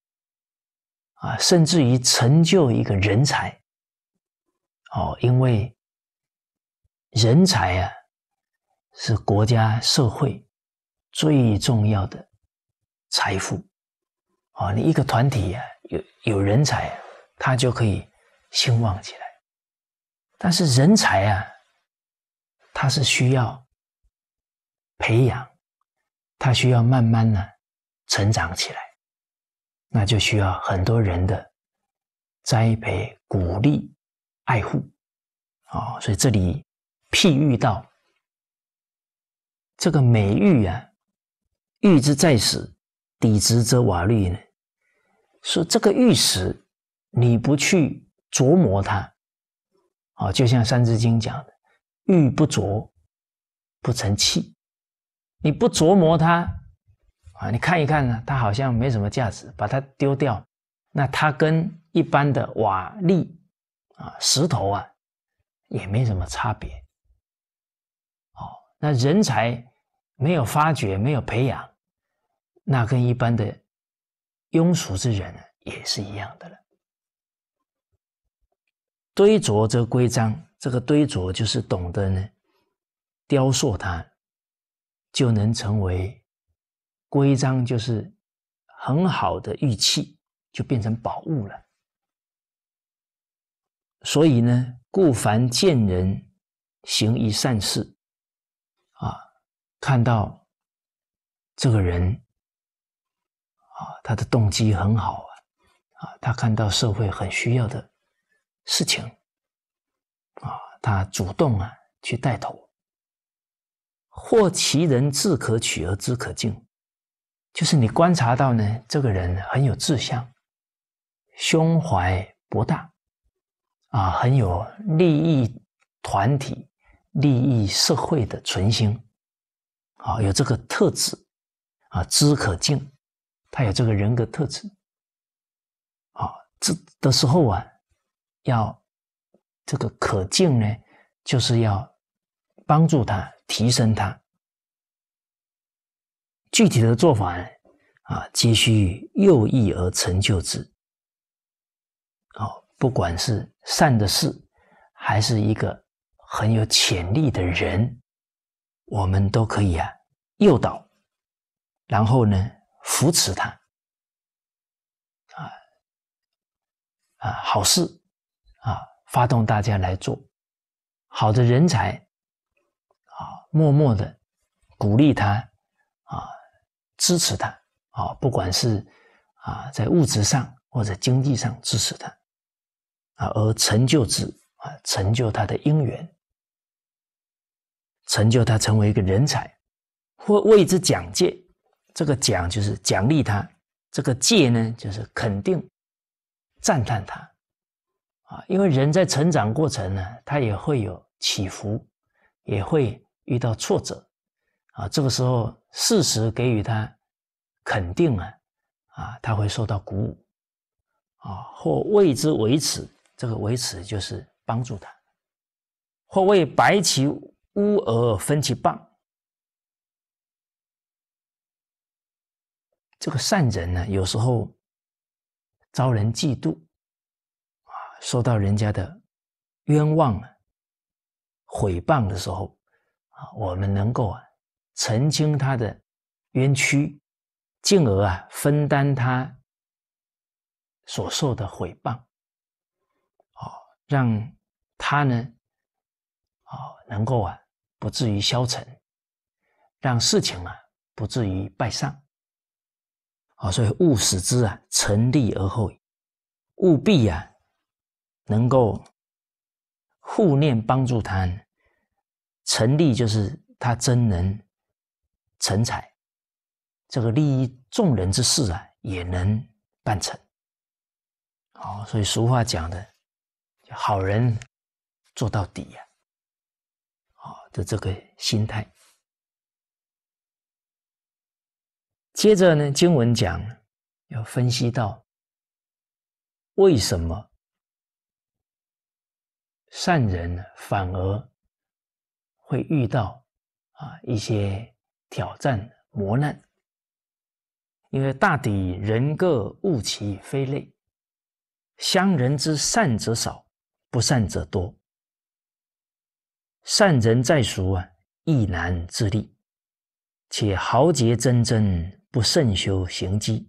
啊。甚至于成就一个人才，哦，因为人才啊是国家社会最重要的财富啊。你一个团体呀，有有人才，他就可以兴旺起来。但是人才啊，他是需要培养，他需要慢慢的成长起来，那就需要很多人的栽培、鼓励、爱护啊。所以这里譬喻到这个美玉啊，玉之在石，砥之则瓦砾呢。说这个玉石，你不去琢磨它。哦，就像《三字经》讲的，“玉不琢，不成器”，你不琢磨它，啊，你看一看呢，它好像没什么价值，把它丢掉，那它跟一般的瓦砾啊、石头啊也没什么差别。哦，那人才没有发掘、没有培养，那跟一般的庸俗之人也是一样的了。堆琢则规章，这个堆琢就是懂得呢，雕塑它，就能成为规章，就是很好的玉器，就变成宝物了。所以呢，故凡见人行一善事，啊，看到这个人，啊，他的动机很好啊，他看到社会很需要的。事情啊，他主动啊去带头，或其人自可取而知可敬，就是你观察到呢，这个人很有志向，胸怀博大，啊，很有利益团体、利益社会的存心，啊，有这个特质啊，知可敬，他有这个人格特质，啊，这的时候啊。要这个可敬呢，就是要帮助他、提升他。具体的做法呢，啊，皆需右翼而成就之。哦，不管是善的事，还是一个很有潜力的人，我们都可以啊诱导，然后呢扶持他，啊啊，好事。啊！发动大家来做好的人才啊，默默的鼓励他啊，支持他啊，不管是啊在物质上或者经济上支持他啊，而成就之啊，成就他的因缘，成就他成为一个人才，或为之奖戒。这个奖就是奖励他，这个戒呢就是肯定、赞叹他。啊，因为人在成长过程呢，他也会有起伏，也会遇到挫折，啊，这个时候适时给予他肯定啊，啊，他会受到鼓舞，啊，或为之维持，这个维持就是帮助他，或为白其乌而分其棒，这个善人呢，有时候招人嫉妒。受到人家的冤枉、毁谤的时候，啊，我们能够啊澄清他的冤屈，进而啊分担他所受的毁谤，啊，让他呢，啊，能够啊不至于消沉，让事情啊不至于败丧，啊，所以勿使之啊成立而后已，务必啊。能够互念帮助他，成立就是他真能成才，这个利益众人之事啊，也能办成。好，所以俗话讲的，好人做到底呀。好，的这个心态。接着呢，经文讲要分析到为什么。善人反而会遇到啊一些挑战磨难，因为大抵人各物其非类，乡人之善者少，不善者多。善人在俗啊，亦难自立；且豪杰真真不甚修行机，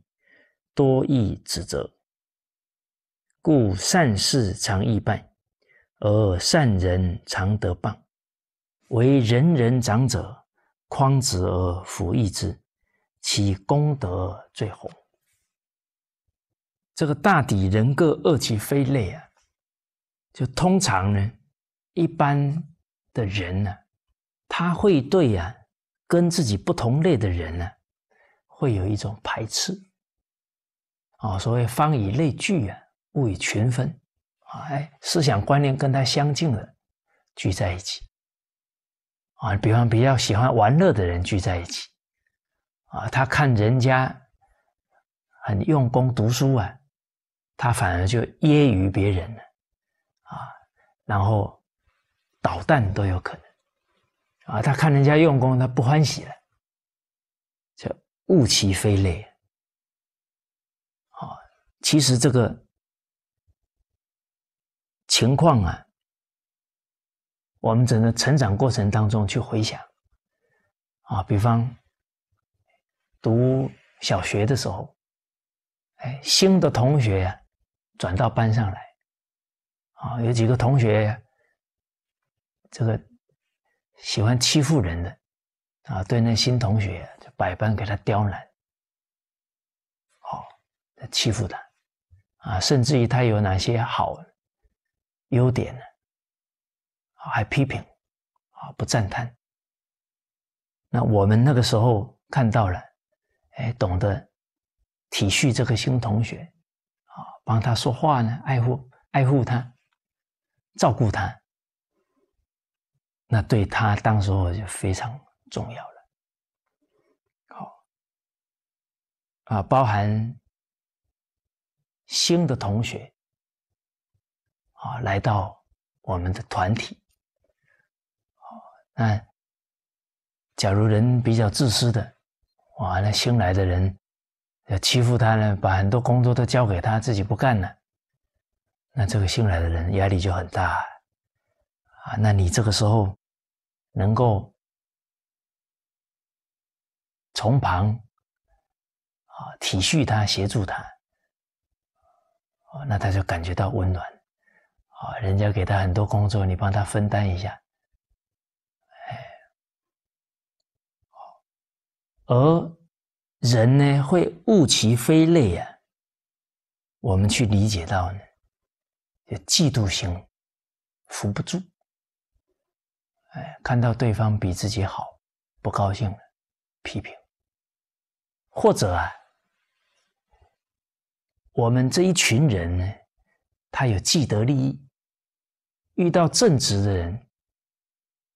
多易指责，故善事常易败。而善人常得谤，为人人长者，匡直而辅义之，其功德最宏。这个大抵人各恶其非类啊，就通常呢，一般的人呢，他会对啊跟自己不同类的人呢，会有一种排斥。哦，所谓“方以类聚，啊物以群分”。啊，哎，思想观念跟他相近的聚在一起，啊，比方比较喜欢玩乐的人聚在一起，啊，他看人家很用功读书啊，他反而就揶揄别人了，啊，然后捣蛋都有可能，啊，他看人家用功，他不欢喜了，就物其非类。啊，其实这个。情况啊，我们整个成长过程当中去回想，啊，比方读小学的时候，哎，新的同学转到班上来，啊，有几个同学，这个喜欢欺负人的，啊，对那新同学就百般给他刁难，好，欺负他，啊，甚至于他有哪些好。优点呢？啊，还批评，啊，不赞叹。那我们那个时候看到了，哎，懂得体恤这个新同学，啊，帮他说话呢，爱护爱护他，照顾他，那对他当时候就非常重要了。好，啊，包含新的同学。啊，来到我们的团体，那假如人比较自私的，哇，那新来的人要欺负他呢，把很多工作都交给他，自己不干了，那这个新来的人压力就很大，啊，那你这个时候能够从旁啊体恤他，协助他，那他就感觉到温暖。啊，人家给他很多工作，你帮他分担一下，哎，好。而人呢，会物其非类啊，我们去理解到呢，就嫉妒心扶不住，哎，看到对方比自己好，不高兴了，批评，或者啊，我们这一群人呢，他有既得利益。遇到正直的人，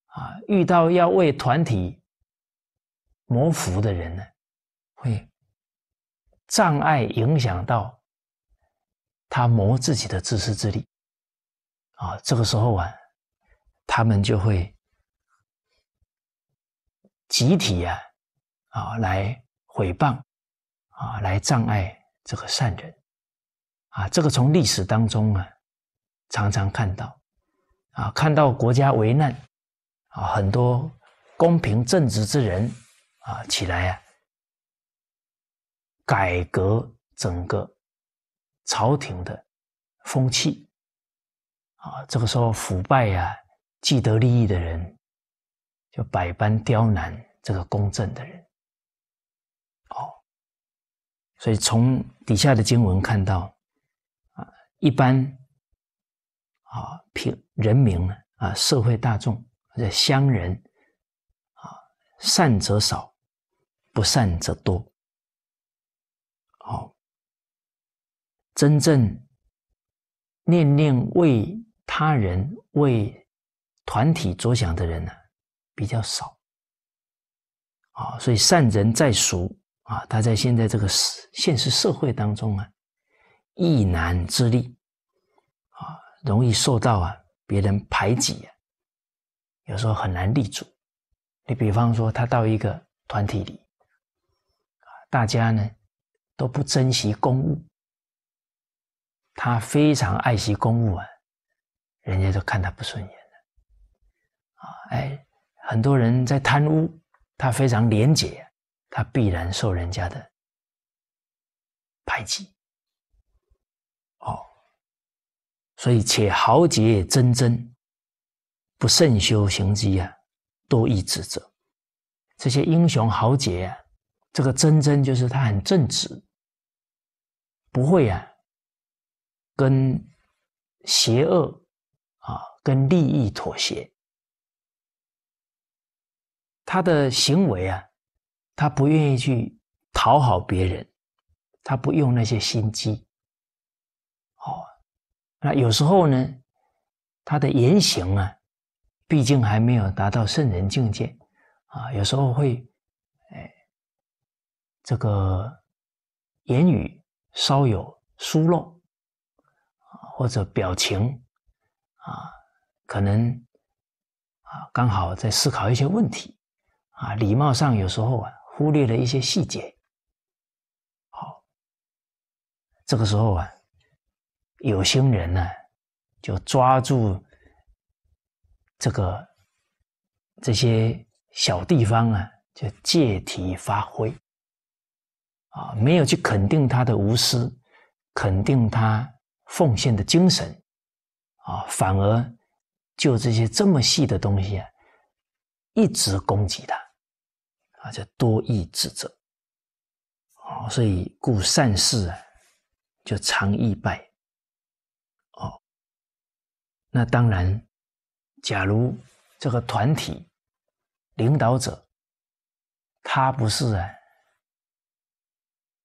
啊，遇到要为团体谋福的人呢，会障碍影响到他磨自己的自私自利，啊，这个时候啊，他们就会集体啊，啊，来毁谤，啊，来障碍这个善人，啊，这个从历史当中啊，常常看到。啊，看到国家危难，啊，很多公平正直之人，啊，起来呀，改革整个朝廷的风气，啊，这个时候腐败啊，既得利益的人就百般刁难这个公正的人，哦，所以从底下的经文看到，啊，一般。啊，平人民呢？啊，社会大众，这乡人啊，善者少，不善者多。好，真正念念为他人、为团体着想的人呢，比较少。啊，所以善人在俗啊，他在现在这个现实社会当中啊，亦难之力。容易受到啊别人排挤，有时候很难立足。你比方说，他到一个团体里，大家呢都不珍惜公务，他非常爱惜公务啊，人家都看他不顺眼了。啊，哎，很多人在贪污，他非常廉洁，他必然受人家的排挤。所以，且豪杰真真不慎修行机啊，多益之者。这些英雄豪杰啊，这个真真就是他很正直，不会啊跟邪恶啊跟利益妥协。他的行为啊，他不愿意去讨好别人，他不用那些心机。那有时候呢，他的言行啊，毕竟还没有达到圣人境界啊，有时候会，哎，这个言语稍有疏漏，啊，或者表情啊，可能啊，刚好在思考一些问题啊，礼貌上有时候啊，忽略了一些细节，好，这个时候啊。有心人呢，就抓住这个这些小地方啊，就借题发挥啊，没有去肯定他的无私，肯定他奉献的精神啊，反而就这些这么细的东西啊，一直攻击他啊，就多义指责啊，所以故善事啊，就常易败。那当然，假如这个团体领导者他不是啊，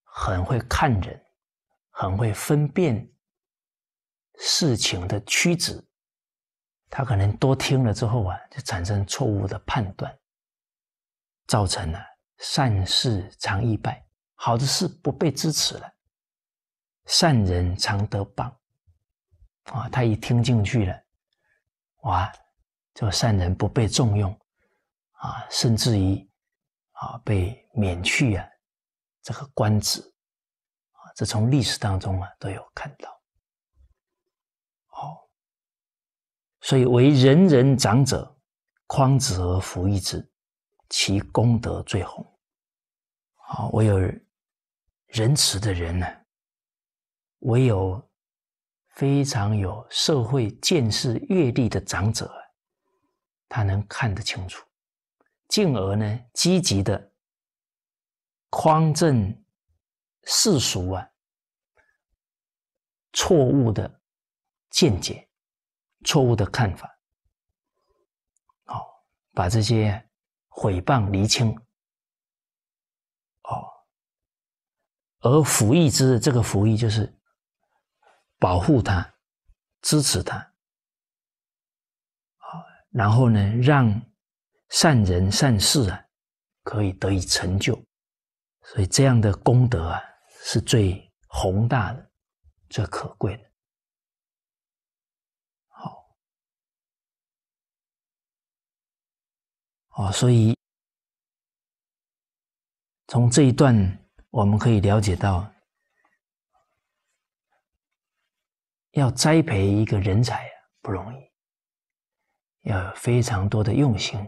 很会看人，很会分辨事情的曲直，他可能多听了之后啊，就产生错误的判断，造成了善事常易败，好的事不被支持了，善人常得谤。啊，他一听进去了，哇，这个善人不被重用，啊，甚至于啊被免去啊这个官职，啊，这从历史当中啊都有看到。好，所以为人人长者，匡子而服育之，其功德最宏。啊，唯有仁慈的人呢，唯有。非常有社会见识、阅历的长者，他能看得清楚，进而呢，积极的匡正世俗啊错误的见解、错误的看法，好，把这些诽谤厘清，哦，而服役之这个服役就是。保护他，支持他，啊，然后呢，让善人善事啊，可以得以成就，所以这样的功德啊，是最宏大的，最可贵的。好，啊，所以从这一段我们可以了解到。要栽培一个人才啊，不容易，要非常多的用心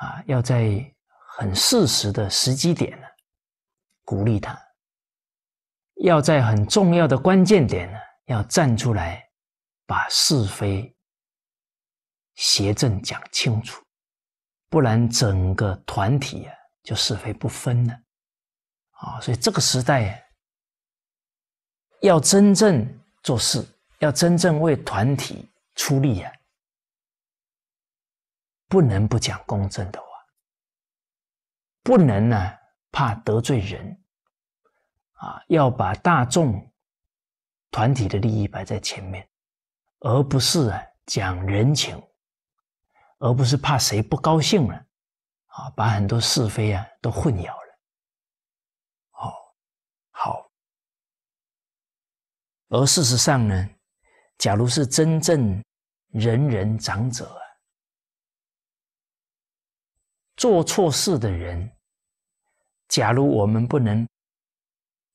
啊！要在很适时的时机点呢，鼓励他；要在很重要的关键点呢，要站出来把是非、邪正讲清楚，不然整个团体呀就是非不分的啊！所以这个时代啊。要真正做事，要真正为团体出力呀，不能不讲公正的话，不能呢怕得罪人，啊，要把大众团体的利益摆在前面，而不是啊讲人情，而不是怕谁不高兴了，啊，把很多是非啊都混淆。了。而事实上呢，假如是真正人人长者做错事的人，假如我们不能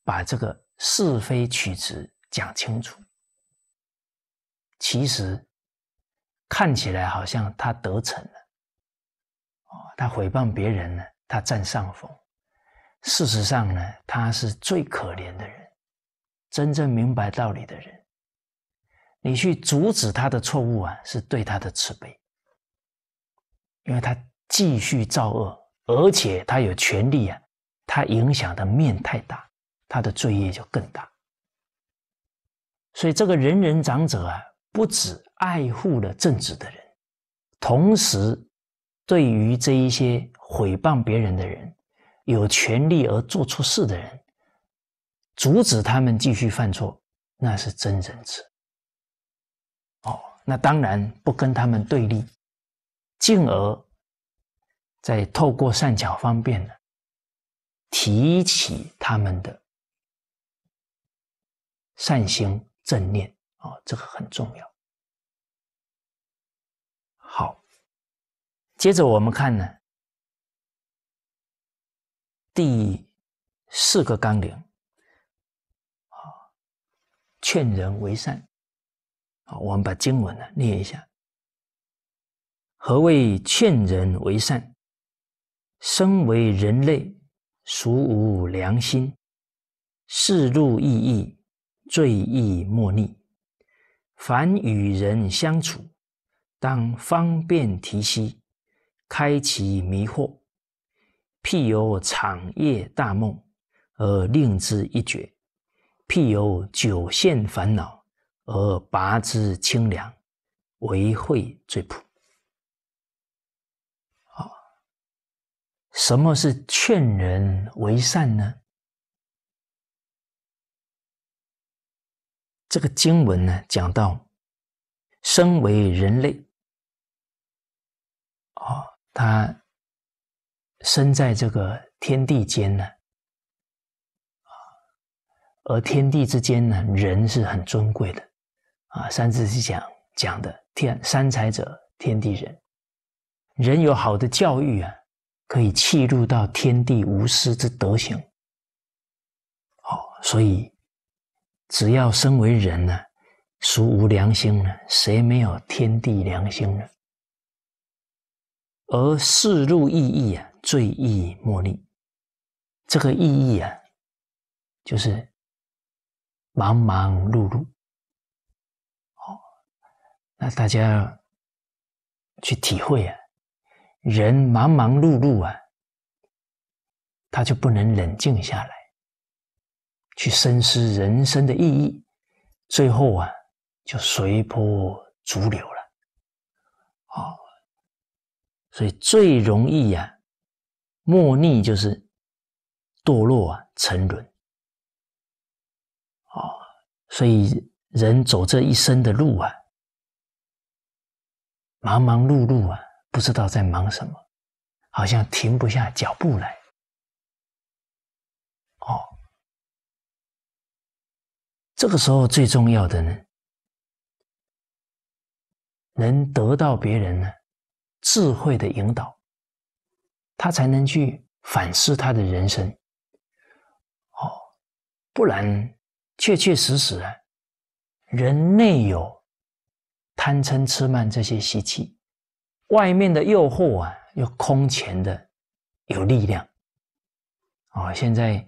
把这个是非曲直讲清楚，其实看起来好像他得逞了，哦，他诽谤别人呢，他占上风，事实上呢，他是最可怜的人。真正明白道理的人，你去阻止他的错误啊，是对他的慈悲，因为他继续造恶，而且他有权利啊，他影响的面太大，他的罪业就更大。所以这个人人长者啊，不止爱护了正直的人，同时对于这一些诽谤别人的人、有权利而做错事的人。阻止他们继续犯错，那是真仁慈。哦，那当然不跟他们对立，进而再透过善巧方便呢，提起他们的善行正念。哦，这个很重要。好，接着我们看呢，第四个纲领。劝人为善，好，我们把经文呢念一下。何谓劝人为善？身为人类，孰无良心？是路易义，罪亦莫逆。凡与人相处，当方便提息，开其迷惑，譬有长夜大梦，而令之一觉。辟有九限烦恼，而拔之清凉，为慧最普。好，什么是劝人为善呢？这个经文呢，讲到身为人类，啊，他生在这个天地间呢。而天地之间呢，人是很尊贵的，啊，三字是讲讲的天三才者，天地人，人有好的教育啊，可以契入到天地无私之德行，好，所以只要身为人呢，孰无良心呢？谁没有天地良心呢？而世入意义啊，最易莫逆，这个意义啊，就是。忙忙碌碌，好，那大家去体会啊，人忙忙碌碌啊，他就不能冷静下来，去深思人生的意义，最后啊，就随波逐流了，哦，所以最容易啊，莫逆就是堕落啊，沉沦。所以，人走这一生的路啊，忙忙碌碌啊，不知道在忙什么，好像停不下脚步来。哦，这个时候最重要的呢，能得到别人呢智慧的引导，他才能去反思他的人生。哦，不然。确确实实啊，人内有贪嗔痴慢这些习气，外面的诱惑啊，又空前的有力量啊！现在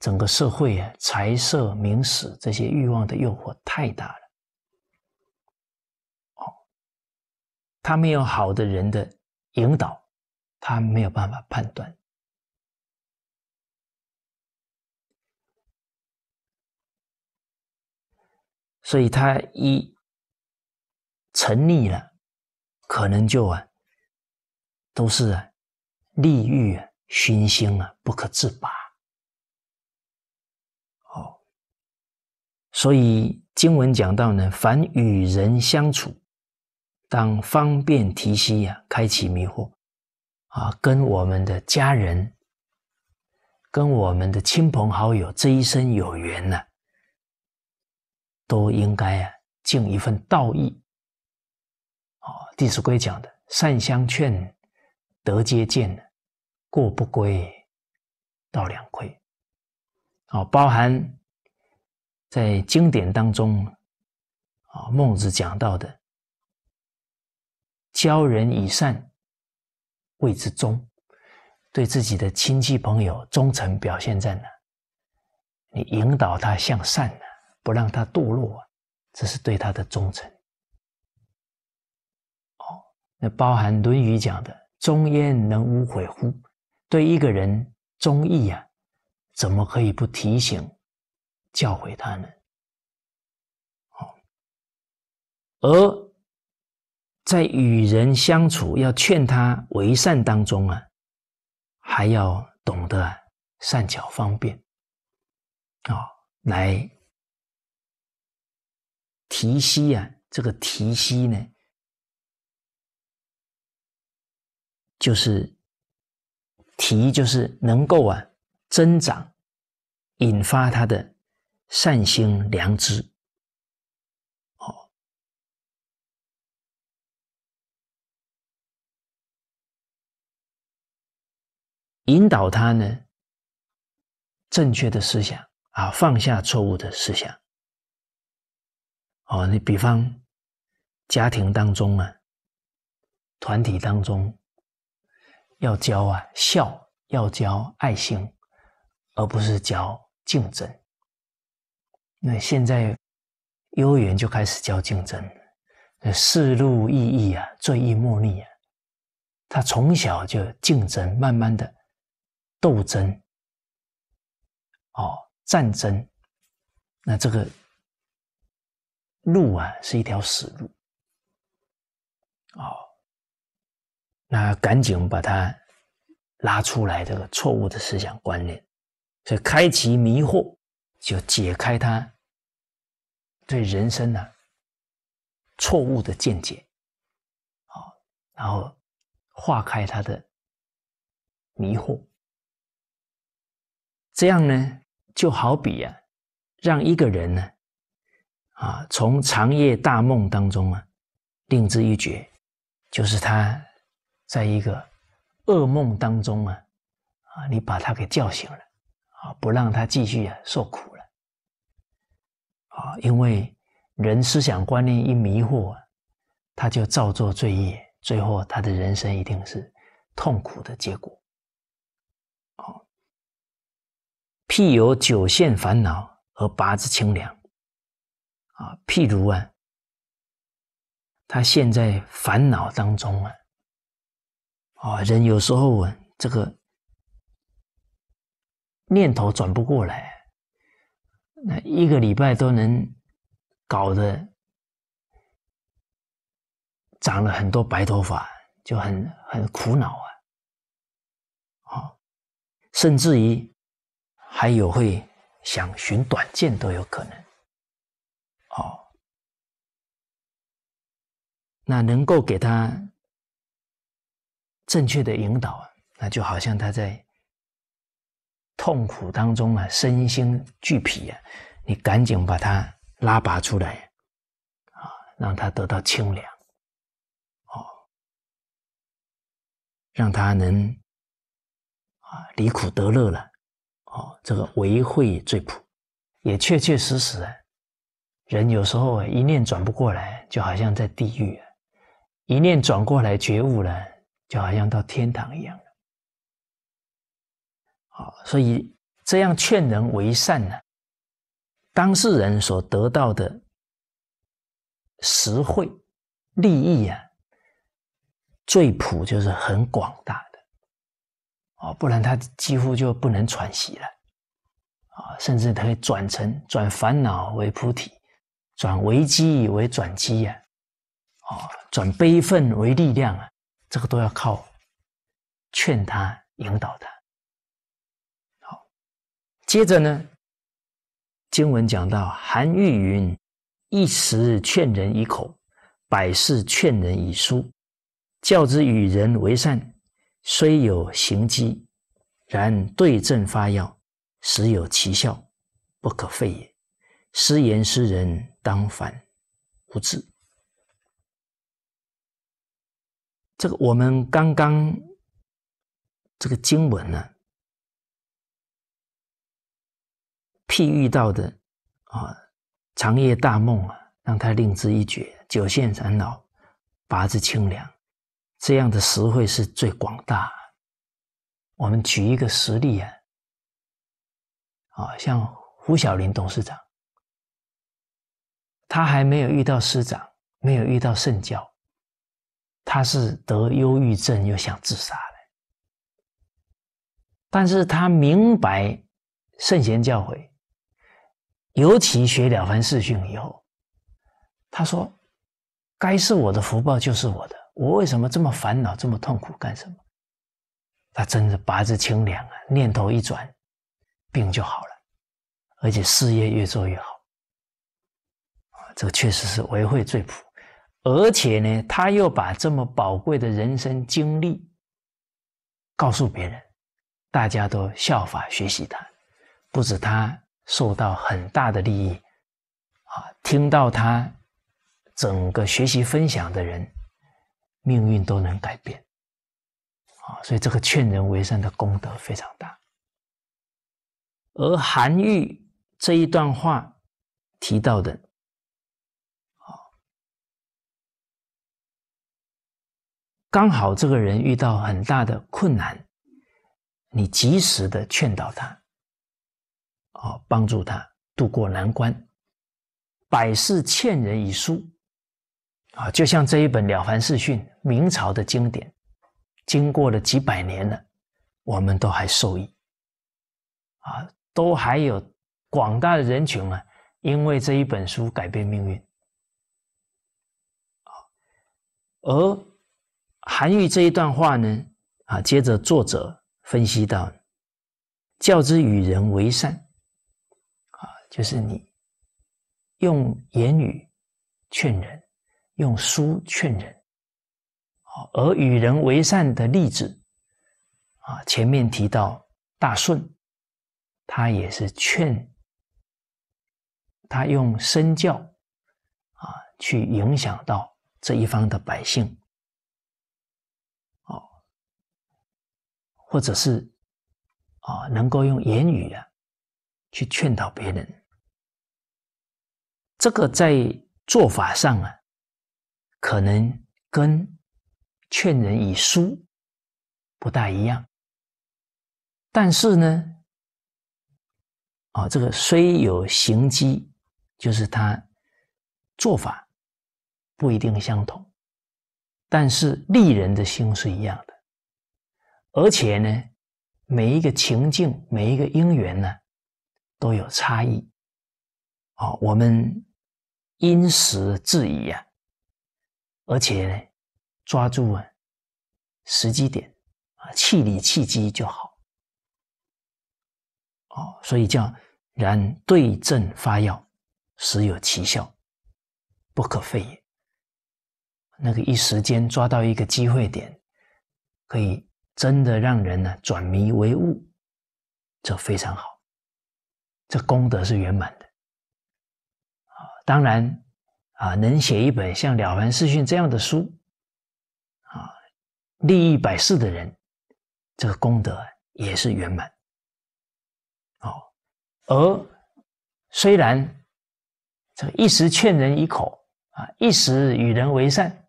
整个社会啊，财色名食这些欲望的诱惑太大了，哦，他没有好的人的引导，他没有办法判断。所以他一沉溺了，可能就啊都是啊利欲熏心啊，不可自拔。哦，所以经文讲到呢，凡与人相处，当方便提息呀，开启迷惑啊，跟我们的家人、跟我们的亲朋好友，这一生有缘呢。都应该啊，尽一份道义。哦，《弟子规》讲的善相劝，德皆见过不归，道两亏。哦，包含在经典当中啊，《孟子》讲到的，教人以善，谓之忠。对自己的亲戚朋友忠诚表现在哪？你引导他向善。不让他堕落，这是对他的忠诚。哦，那包含《论语》讲的“忠焉能无悔乎”？对一个人忠义啊，怎么可以不提醒、教诲他呢？哦，而在与人相处，要劝他为善当中啊，还要懂得善巧方便，啊，来。提息啊，这个提息呢，就是提，就是能够啊增长，引发他的善心良知，好，引导他呢正确的思想啊，放下错误的思想。哦，你比方家庭当中啊，团体当中要教啊孝，要教爱心，而不是教竞争。那现在幼儿园就开始教竞争，四路意义啊，最易莫逆啊，他从小就竞争，慢慢的斗争，哦，战争，那这个。路啊，是一条死路，哦，那赶紧把它拉出来，这个错误的思想观念，所以开启迷惑，就解开他对人生呢错误的见解，好，然后化开他的迷惑，这样呢，就好比啊，让一个人呢。啊，从长夜大梦当中啊，定之一绝，就是他，在一个噩梦当中啊，啊，你把他给叫醒了，啊，不让他继续啊受苦了，啊，因为人思想观念一迷惑，他就造作罪业，最后他的人生一定是痛苦的结果。哦，辟有九线烦恼和拔之清凉。啊，譬如啊，他现在烦恼当中啊，啊，人有时候啊，这个念头转不过来，那一个礼拜都能搞得长了很多白头发，就很很苦恼啊，啊，甚至于还有会想寻短见都有可能。那能够给他正确的引导，那就好像他在痛苦当中啊，身心俱疲啊，你赶紧把他拉拔出来啊，让他得到清凉，哦，让他能啊离苦得乐了，哦，这个为慧最朴，也确确实实啊，人有时候一念转不过来，就好像在地狱啊。一念转过来，觉悟了，就好像到天堂一样了。所以这样劝人为善呢，当事人所得到的实惠利益啊，最普就是很广大的哦，不然他几乎就不能喘息了啊，甚至他转成转烦恼为菩提，转危机为转机呀。哦，转悲愤为力量啊！这个都要靠劝他、引导他。好，接着呢，经文讲到韩愈云：“一时劝人以口，百事劝人以书；教之与人为善，虽有行机，然对症发药，时有奇效，不可废也。失言失人，当反不治。”这个我们刚刚这个经文呢，譬喻到的啊，长夜大梦啊，让他另之一绝，久线烦恼，拔之清凉，这样的实惠是最广大。我们举一个实例啊，啊，像胡小林董事长，他还没有遇到师长，没有遇到圣教。他是得忧郁症又想自杀的，但是他明白圣贤教诲，尤其学了凡四训以后，他说：“该是我的福报就是我的，我为什么这么烦恼、这么痛苦干什么？”他真是八字清凉啊！念头一转，病就好了，而且事业越做越好。啊，这个确实是为慧最普。而且呢，他又把这么宝贵的人生经历告诉别人，大家都效法学习他，不止他受到很大的利益，啊，听到他整个学习分享的人，命运都能改变，啊，所以这个劝人为善的功德非常大。而韩愈这一段话提到的。刚好这个人遇到很大的困难，你及时的劝导他，啊，帮助他渡过难关，百世欠人一书，啊，就像这一本《了凡四训》，明朝的经典，经过了几百年了，我们都还受益，啊，都还有广大的人群啊，因为这一本书改变命运，啊，而。韩愈这一段话呢，啊，接着作者分析到，教之与人为善，啊，就是你用言语劝人，用书劝人，好，而与人为善的例子，啊，前面提到大顺，他也是劝，他用身教，啊，去影响到这一方的百姓。或者是啊，能够用言语啊去劝导别人，这个在做法上啊，可能跟劝人以书不大一样。但是呢，啊，这个虽有行机，就是他做法不一定相同，但是利人的心是一样的。而且呢，每一个情境、每一个因缘呢，都有差异。哦，我们因时制宜啊，而且抓住啊时机点啊，气里气机就好。哦，所以叫然对症发药，时有奇效，不可废也。那个一时间抓到一个机会点，可以。真的让人呢转迷为悟，这非常好，这功德是圆满的。啊，当然啊，能写一本像《了凡四训》这样的书，啊，利益百世的人，这个功德也是圆满。哦，而虽然这一时劝人一口啊，一时与人为善，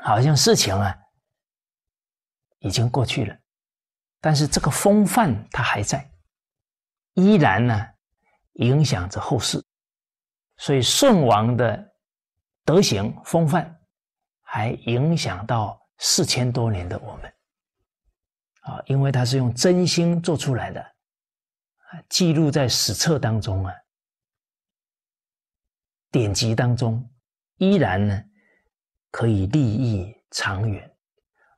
好像事情啊。已经过去了，但是这个风范它还在，依然呢影响着后世，所以舜王的德行风范还影响到四千多年的我们啊，因为他是用真心做出来的，啊，记录在史册当中啊，典籍当中，依然呢可以利益长远。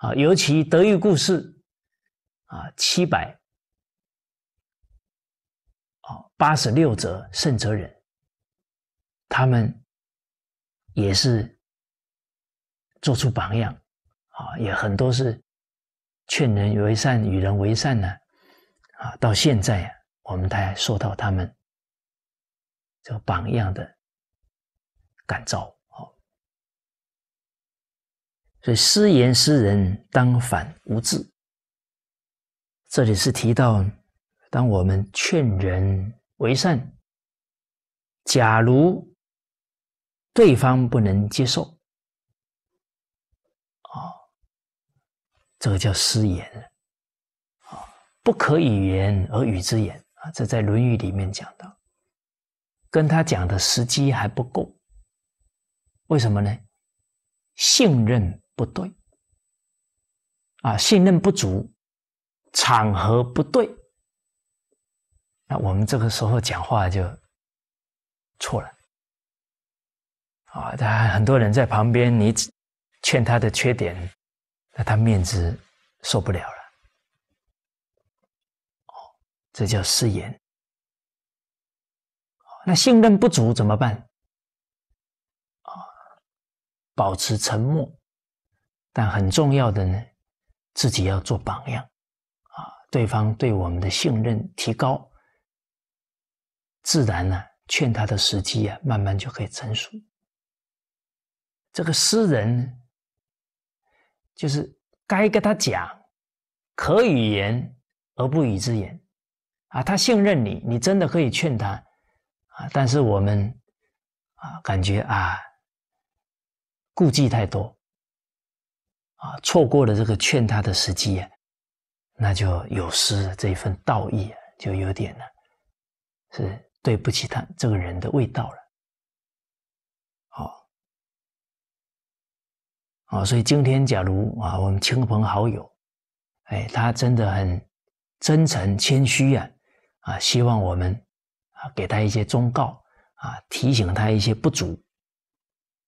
啊，尤其德育故事，啊，七百，啊，八十六则圣则人，他们也是做出榜样，啊，也很多是劝人为善与人为善呢，啊，到现在啊，我们大家受到他们这个榜样的感召。所以失言失人，当反无智。这里是提到，当我们劝人为善，假如对方不能接受，啊，这个叫失言啊，不可与言而与之言啊，这在《论语》里面讲到，跟他讲的时机还不够。为什么呢？信任。不对，啊，信任不足，场合不对，那我们这个时候讲话就错了，啊，他很多人在旁边，你劝他的缺点，那他面子受不了了，哦，这叫失言。那信任不足怎么办？啊，保持沉默。但很重要的呢，自己要做榜样，啊，对方对我们的信任提高，自然呢，劝他的时机啊，慢慢就可以成熟。这个诗人就是该跟他讲，可语言而不语之言，啊，他信任你，你真的可以劝他，啊，但是我们，啊，感觉啊，顾忌太多。啊，错过了这个劝他的时机啊，那就有失这一份道义，就有点呢，是对不起他这个人的味道了。好，好，所以今天假如啊，我们亲朋好友，哎，他真的很真诚谦虚啊，啊，希望我们啊，给他一些忠告啊，提醒他一些不足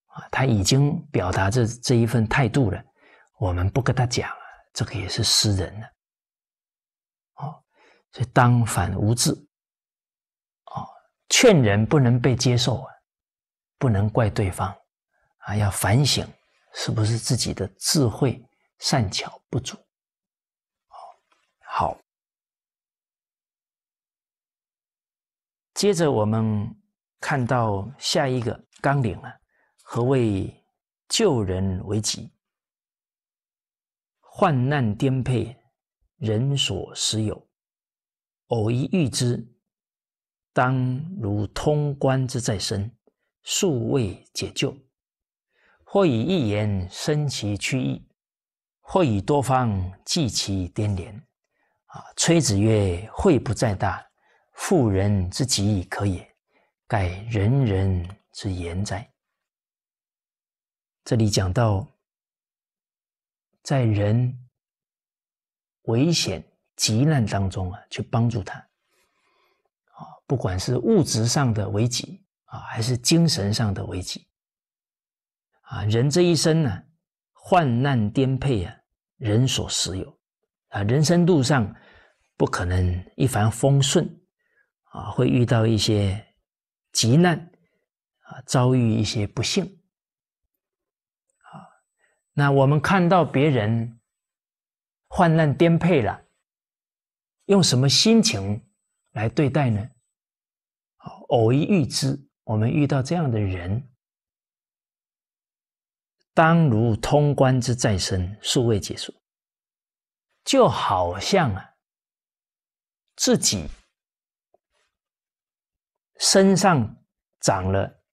啊，他已经表达这这一份态度了。我们不跟他讲，这个也是失人了，哦，所以当反无智，哦，劝人不能被接受啊，不能怪对方啊，要反省是不是自己的智慧善巧不足，好，接着我们看到下一个纲领了，何谓救人为己？患难颠沛，人所时有；偶一遇之，当如通关之在身，数未解救。或以一言生其曲意，或以多方济其颠连。啊！崔子曰：“惠不在大，富人之急可也。盖人人之言哉？”这里讲到。在人危险、急难当中啊，去帮助他，啊，不管是物质上的危机啊，还是精神上的危机，啊，人这一生呢，患难颠沛啊，人所时有，啊，人生路上不可能一帆风顺，啊，会遇到一些急难，啊，遭遇一些不幸。那我们看到别人患难颠沛了，用什么心情来对待呢？偶一遇之，我们遇到这样的人，当如通关之再生，数未结束。就好像啊，自己身上长了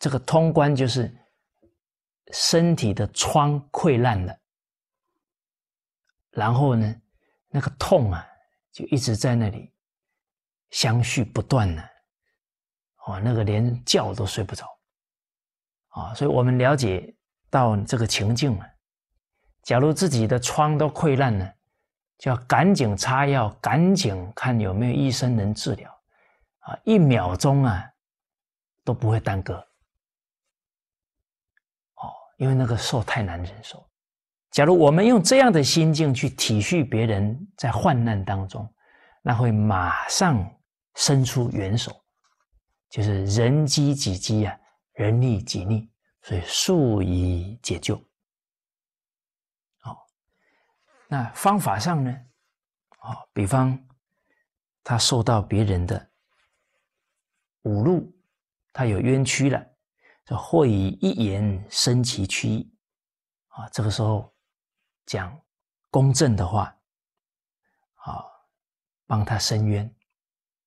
这个通关，就是。身体的疮溃烂了，然后呢，那个痛啊，就一直在那里，相续不断呢，哦，那个连觉都睡不着，啊，所以我们了解到这个情境了。假如自己的疮都溃烂了，就要赶紧擦药，赶紧看有没有医生能治疗，啊，一秒钟啊都不会耽搁。因为那个受太难忍受，假如我们用这样的心境去体恤别人在患难当中，那会马上伸出援手，就是人机己机啊，人力己力，所以速以解救。好，那方法上呢？哦，比方他受到别人的侮辱，他有冤屈了。或以一言伸其屈啊，这个时候讲公正的话啊，帮他伸冤，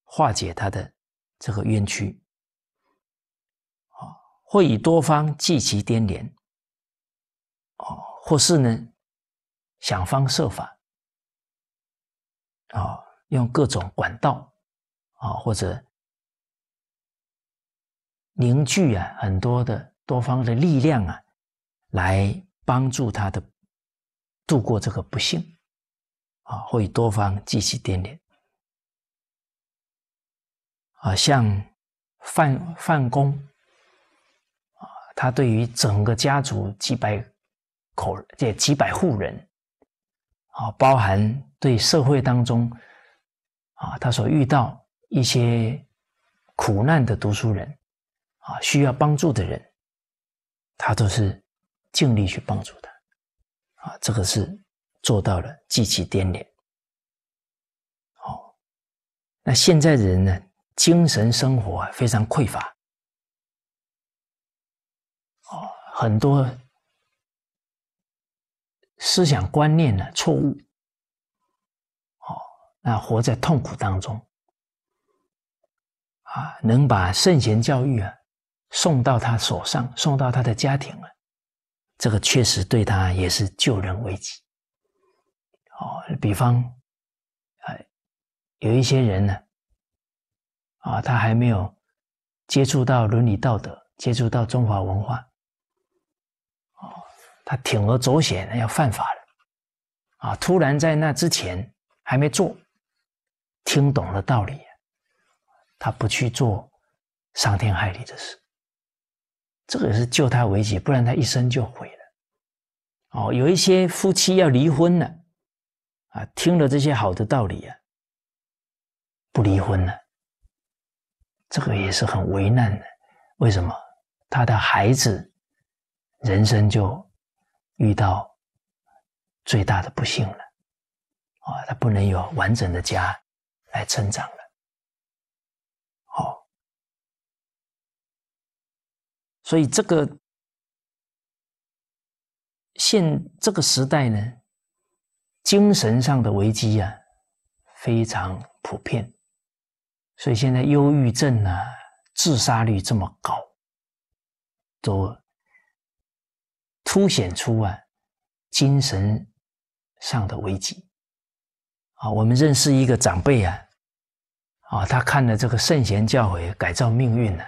化解他的这个冤屈啊，或以多方济其颠连啊，或是呢想方设法啊，用各种管道啊，或者。凝聚啊，很多的多方的力量啊，来帮助他的度过这个不幸啊，会多方积起点点啊，像范范公啊，他对于整个家族几百口，这几百户人啊，包含对社会当中啊，他所遇到一些苦难的读书人。啊，需要帮助的人，他都是尽力去帮助的，啊，这个是做到了济其颠连。好，那现在的人呢，精神生活非常匮乏，哦，很多思想观念呢错误，哦，那活在痛苦当中，啊，能把圣贤教育啊。送到他手上，送到他的家庭了，这个确实对他也是救人危急。哦，比方，哎，有一些人呢，啊，他还没有接触到伦理道德，接触到中华文化，哦，他铤而走险要犯法了，啊，突然在那之前还没做，听懂了道理，他不去做伤天害理的事。这个也是救他为己，不然他一生就毁了。哦，有一些夫妻要离婚了，啊，听了这些好的道理，啊，不离婚了。这个也是很为难的，为什么？他的孩子，人生就遇到最大的不幸了，啊，他不能有完整的家来成长了。所以这个现这个时代呢，精神上的危机啊非常普遍，所以现在忧郁症呢、自杀率这么高，都凸显出啊精神上的危机。啊，我们认识一个长辈啊，啊，他看了这个圣贤教诲，改造命运呢。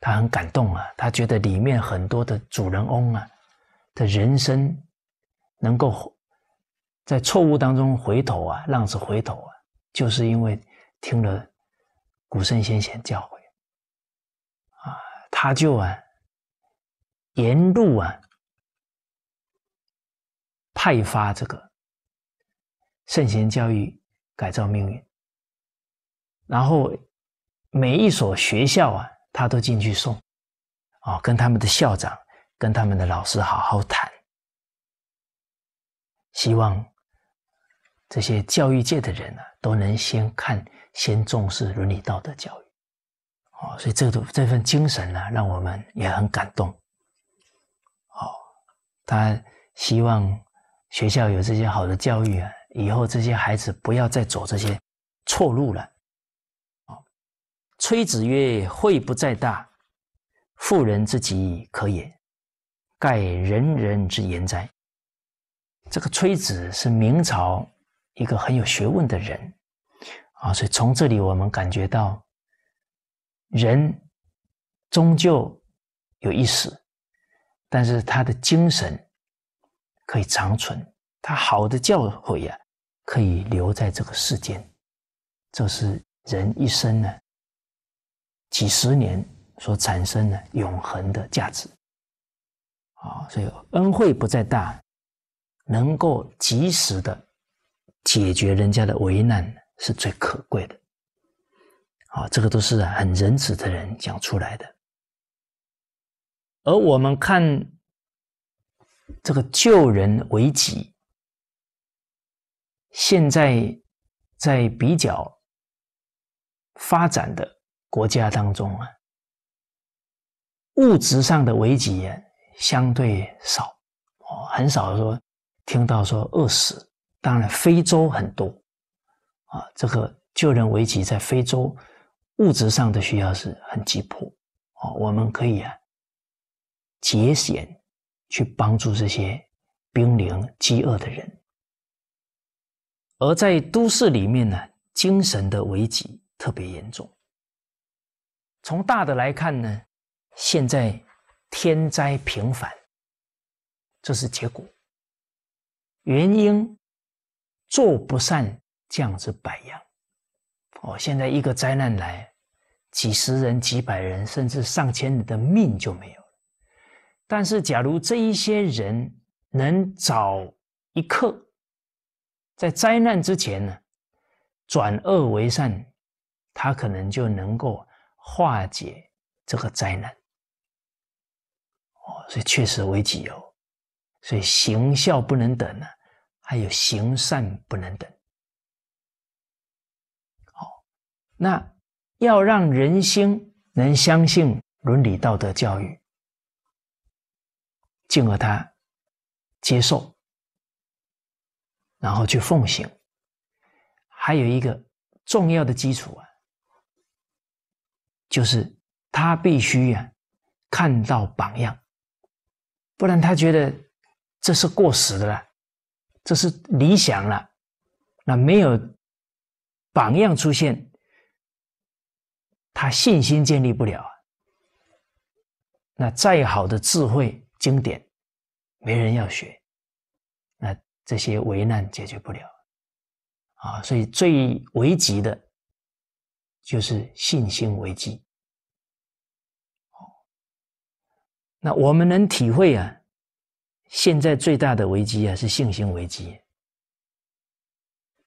他很感动啊，他觉得里面很多的主人翁啊的人生，能够在错误当中回头啊，浪子回头啊，就是因为听了古圣先贤教诲啊，他就啊沿路啊派发这个圣贤教育改造命运，然后每一所学校啊。他都进去送，啊，跟他们的校长、跟他们的老师好好谈，希望这些教育界的人呢，都能先看、先重视伦理道德教育，哦，所以这个这份精神呢，让我们也很感动，哦，他希望学校有这些好的教育啊，以后这些孩子不要再走这些错路了。崔子曰：“惠不在大，富人之疾可也。盖仁人之言哉？”这个崔子是明朝一个很有学问的人啊，所以从这里我们感觉到，人终究有一死，但是他的精神可以长存，他好的教诲呀，可以留在这个世间。这是人一生呢。几十年所产生的永恒的价值，啊，所以恩惠不在大，能够及时的解决人家的危难是最可贵的，啊，这个都是很仁慈的人讲出来的。而我们看这个救人为己，现在在比较发展的。国家当中啊，物质上的危机相对少，哦，很少说听到说饿死。当然，非洲很多，啊，这个救人危机在非洲物质上的需要是很急迫，哦，我们可以啊节俭去帮助这些濒临饥饿的人。而在都市里面呢，精神的危机特别严重。从大的来看呢，现在天灾频繁，这是结果。原因，做不善，降子百样。哦，现在一个灾难来，几十人、几百人，甚至上千人的命就没有了。但是，假如这一些人能早一刻在灾难之前呢，转恶为善，他可能就能够。化解这个灾难，哦，所以确实危己哦，所以行孝不能等呢，还有行善不能等。好，那要让人心能相信伦理道德教育，进而他接受，然后去奉行，还有一个重要的基础啊。就是他必须呀看到榜样，不然他觉得这是过时的了，这是理想了，那没有榜样出现，他信心建立不了。那再好的智慧经典，没人要学，那这些危难解决不了啊！所以最危急的。就是信心危机。那我们能体会啊，现在最大的危机啊是信心危机。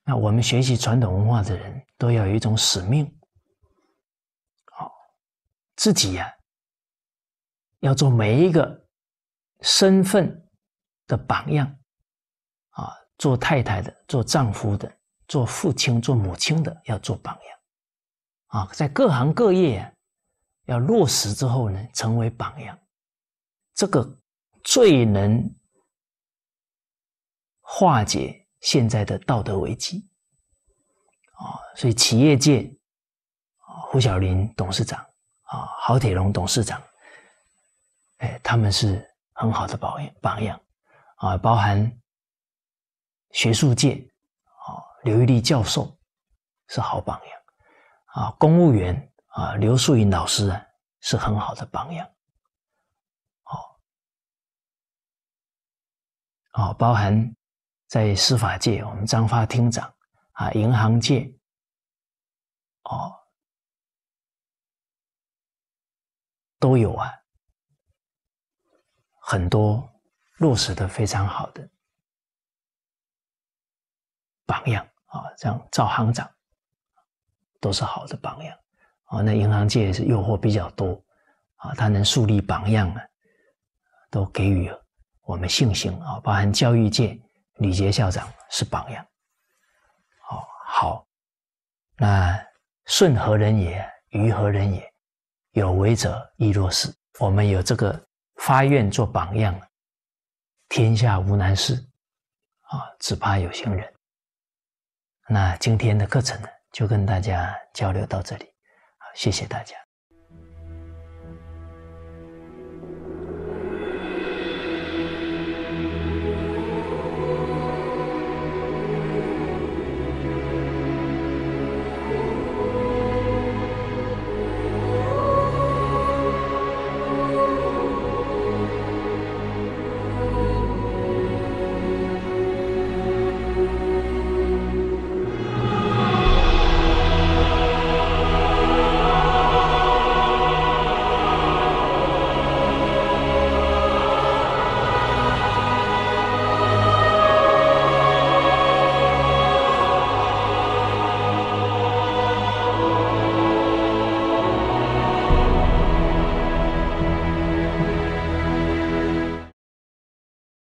那我们学习传统文化的人，都要有一种使命。好，自己呀，要做每一个身份的榜样啊，做太太的，做丈夫的，做父亲、做母亲的，要做榜样。啊，在各行各业要落实之后呢，成为榜样，这个最能化解现在的道德危机啊！所以企业界啊，胡晓林董事长啊，郝铁龙董事长，哎，他们是很好的榜样榜样啊，包含学术界啊，刘玉丽教授是好榜样。啊，公务员啊，刘树云老师啊，是很好的榜样。好，哦，包含在司法界，我们张发厅长啊，银行界哦，都有啊，很多落实的非常好的榜样啊，像赵行长。都是好的榜样哦。那银行界是诱惑比较多啊，他能树立榜样啊，都给予我们信心啊。包含教育界吕杰校长是榜样哦。好，那顺何人也？愚何人也？有为者亦若是。我们有这个发愿做榜样，天下无难事啊，只怕有心人。那今天的课程呢？就跟大家交流到这里，好，谢谢大家。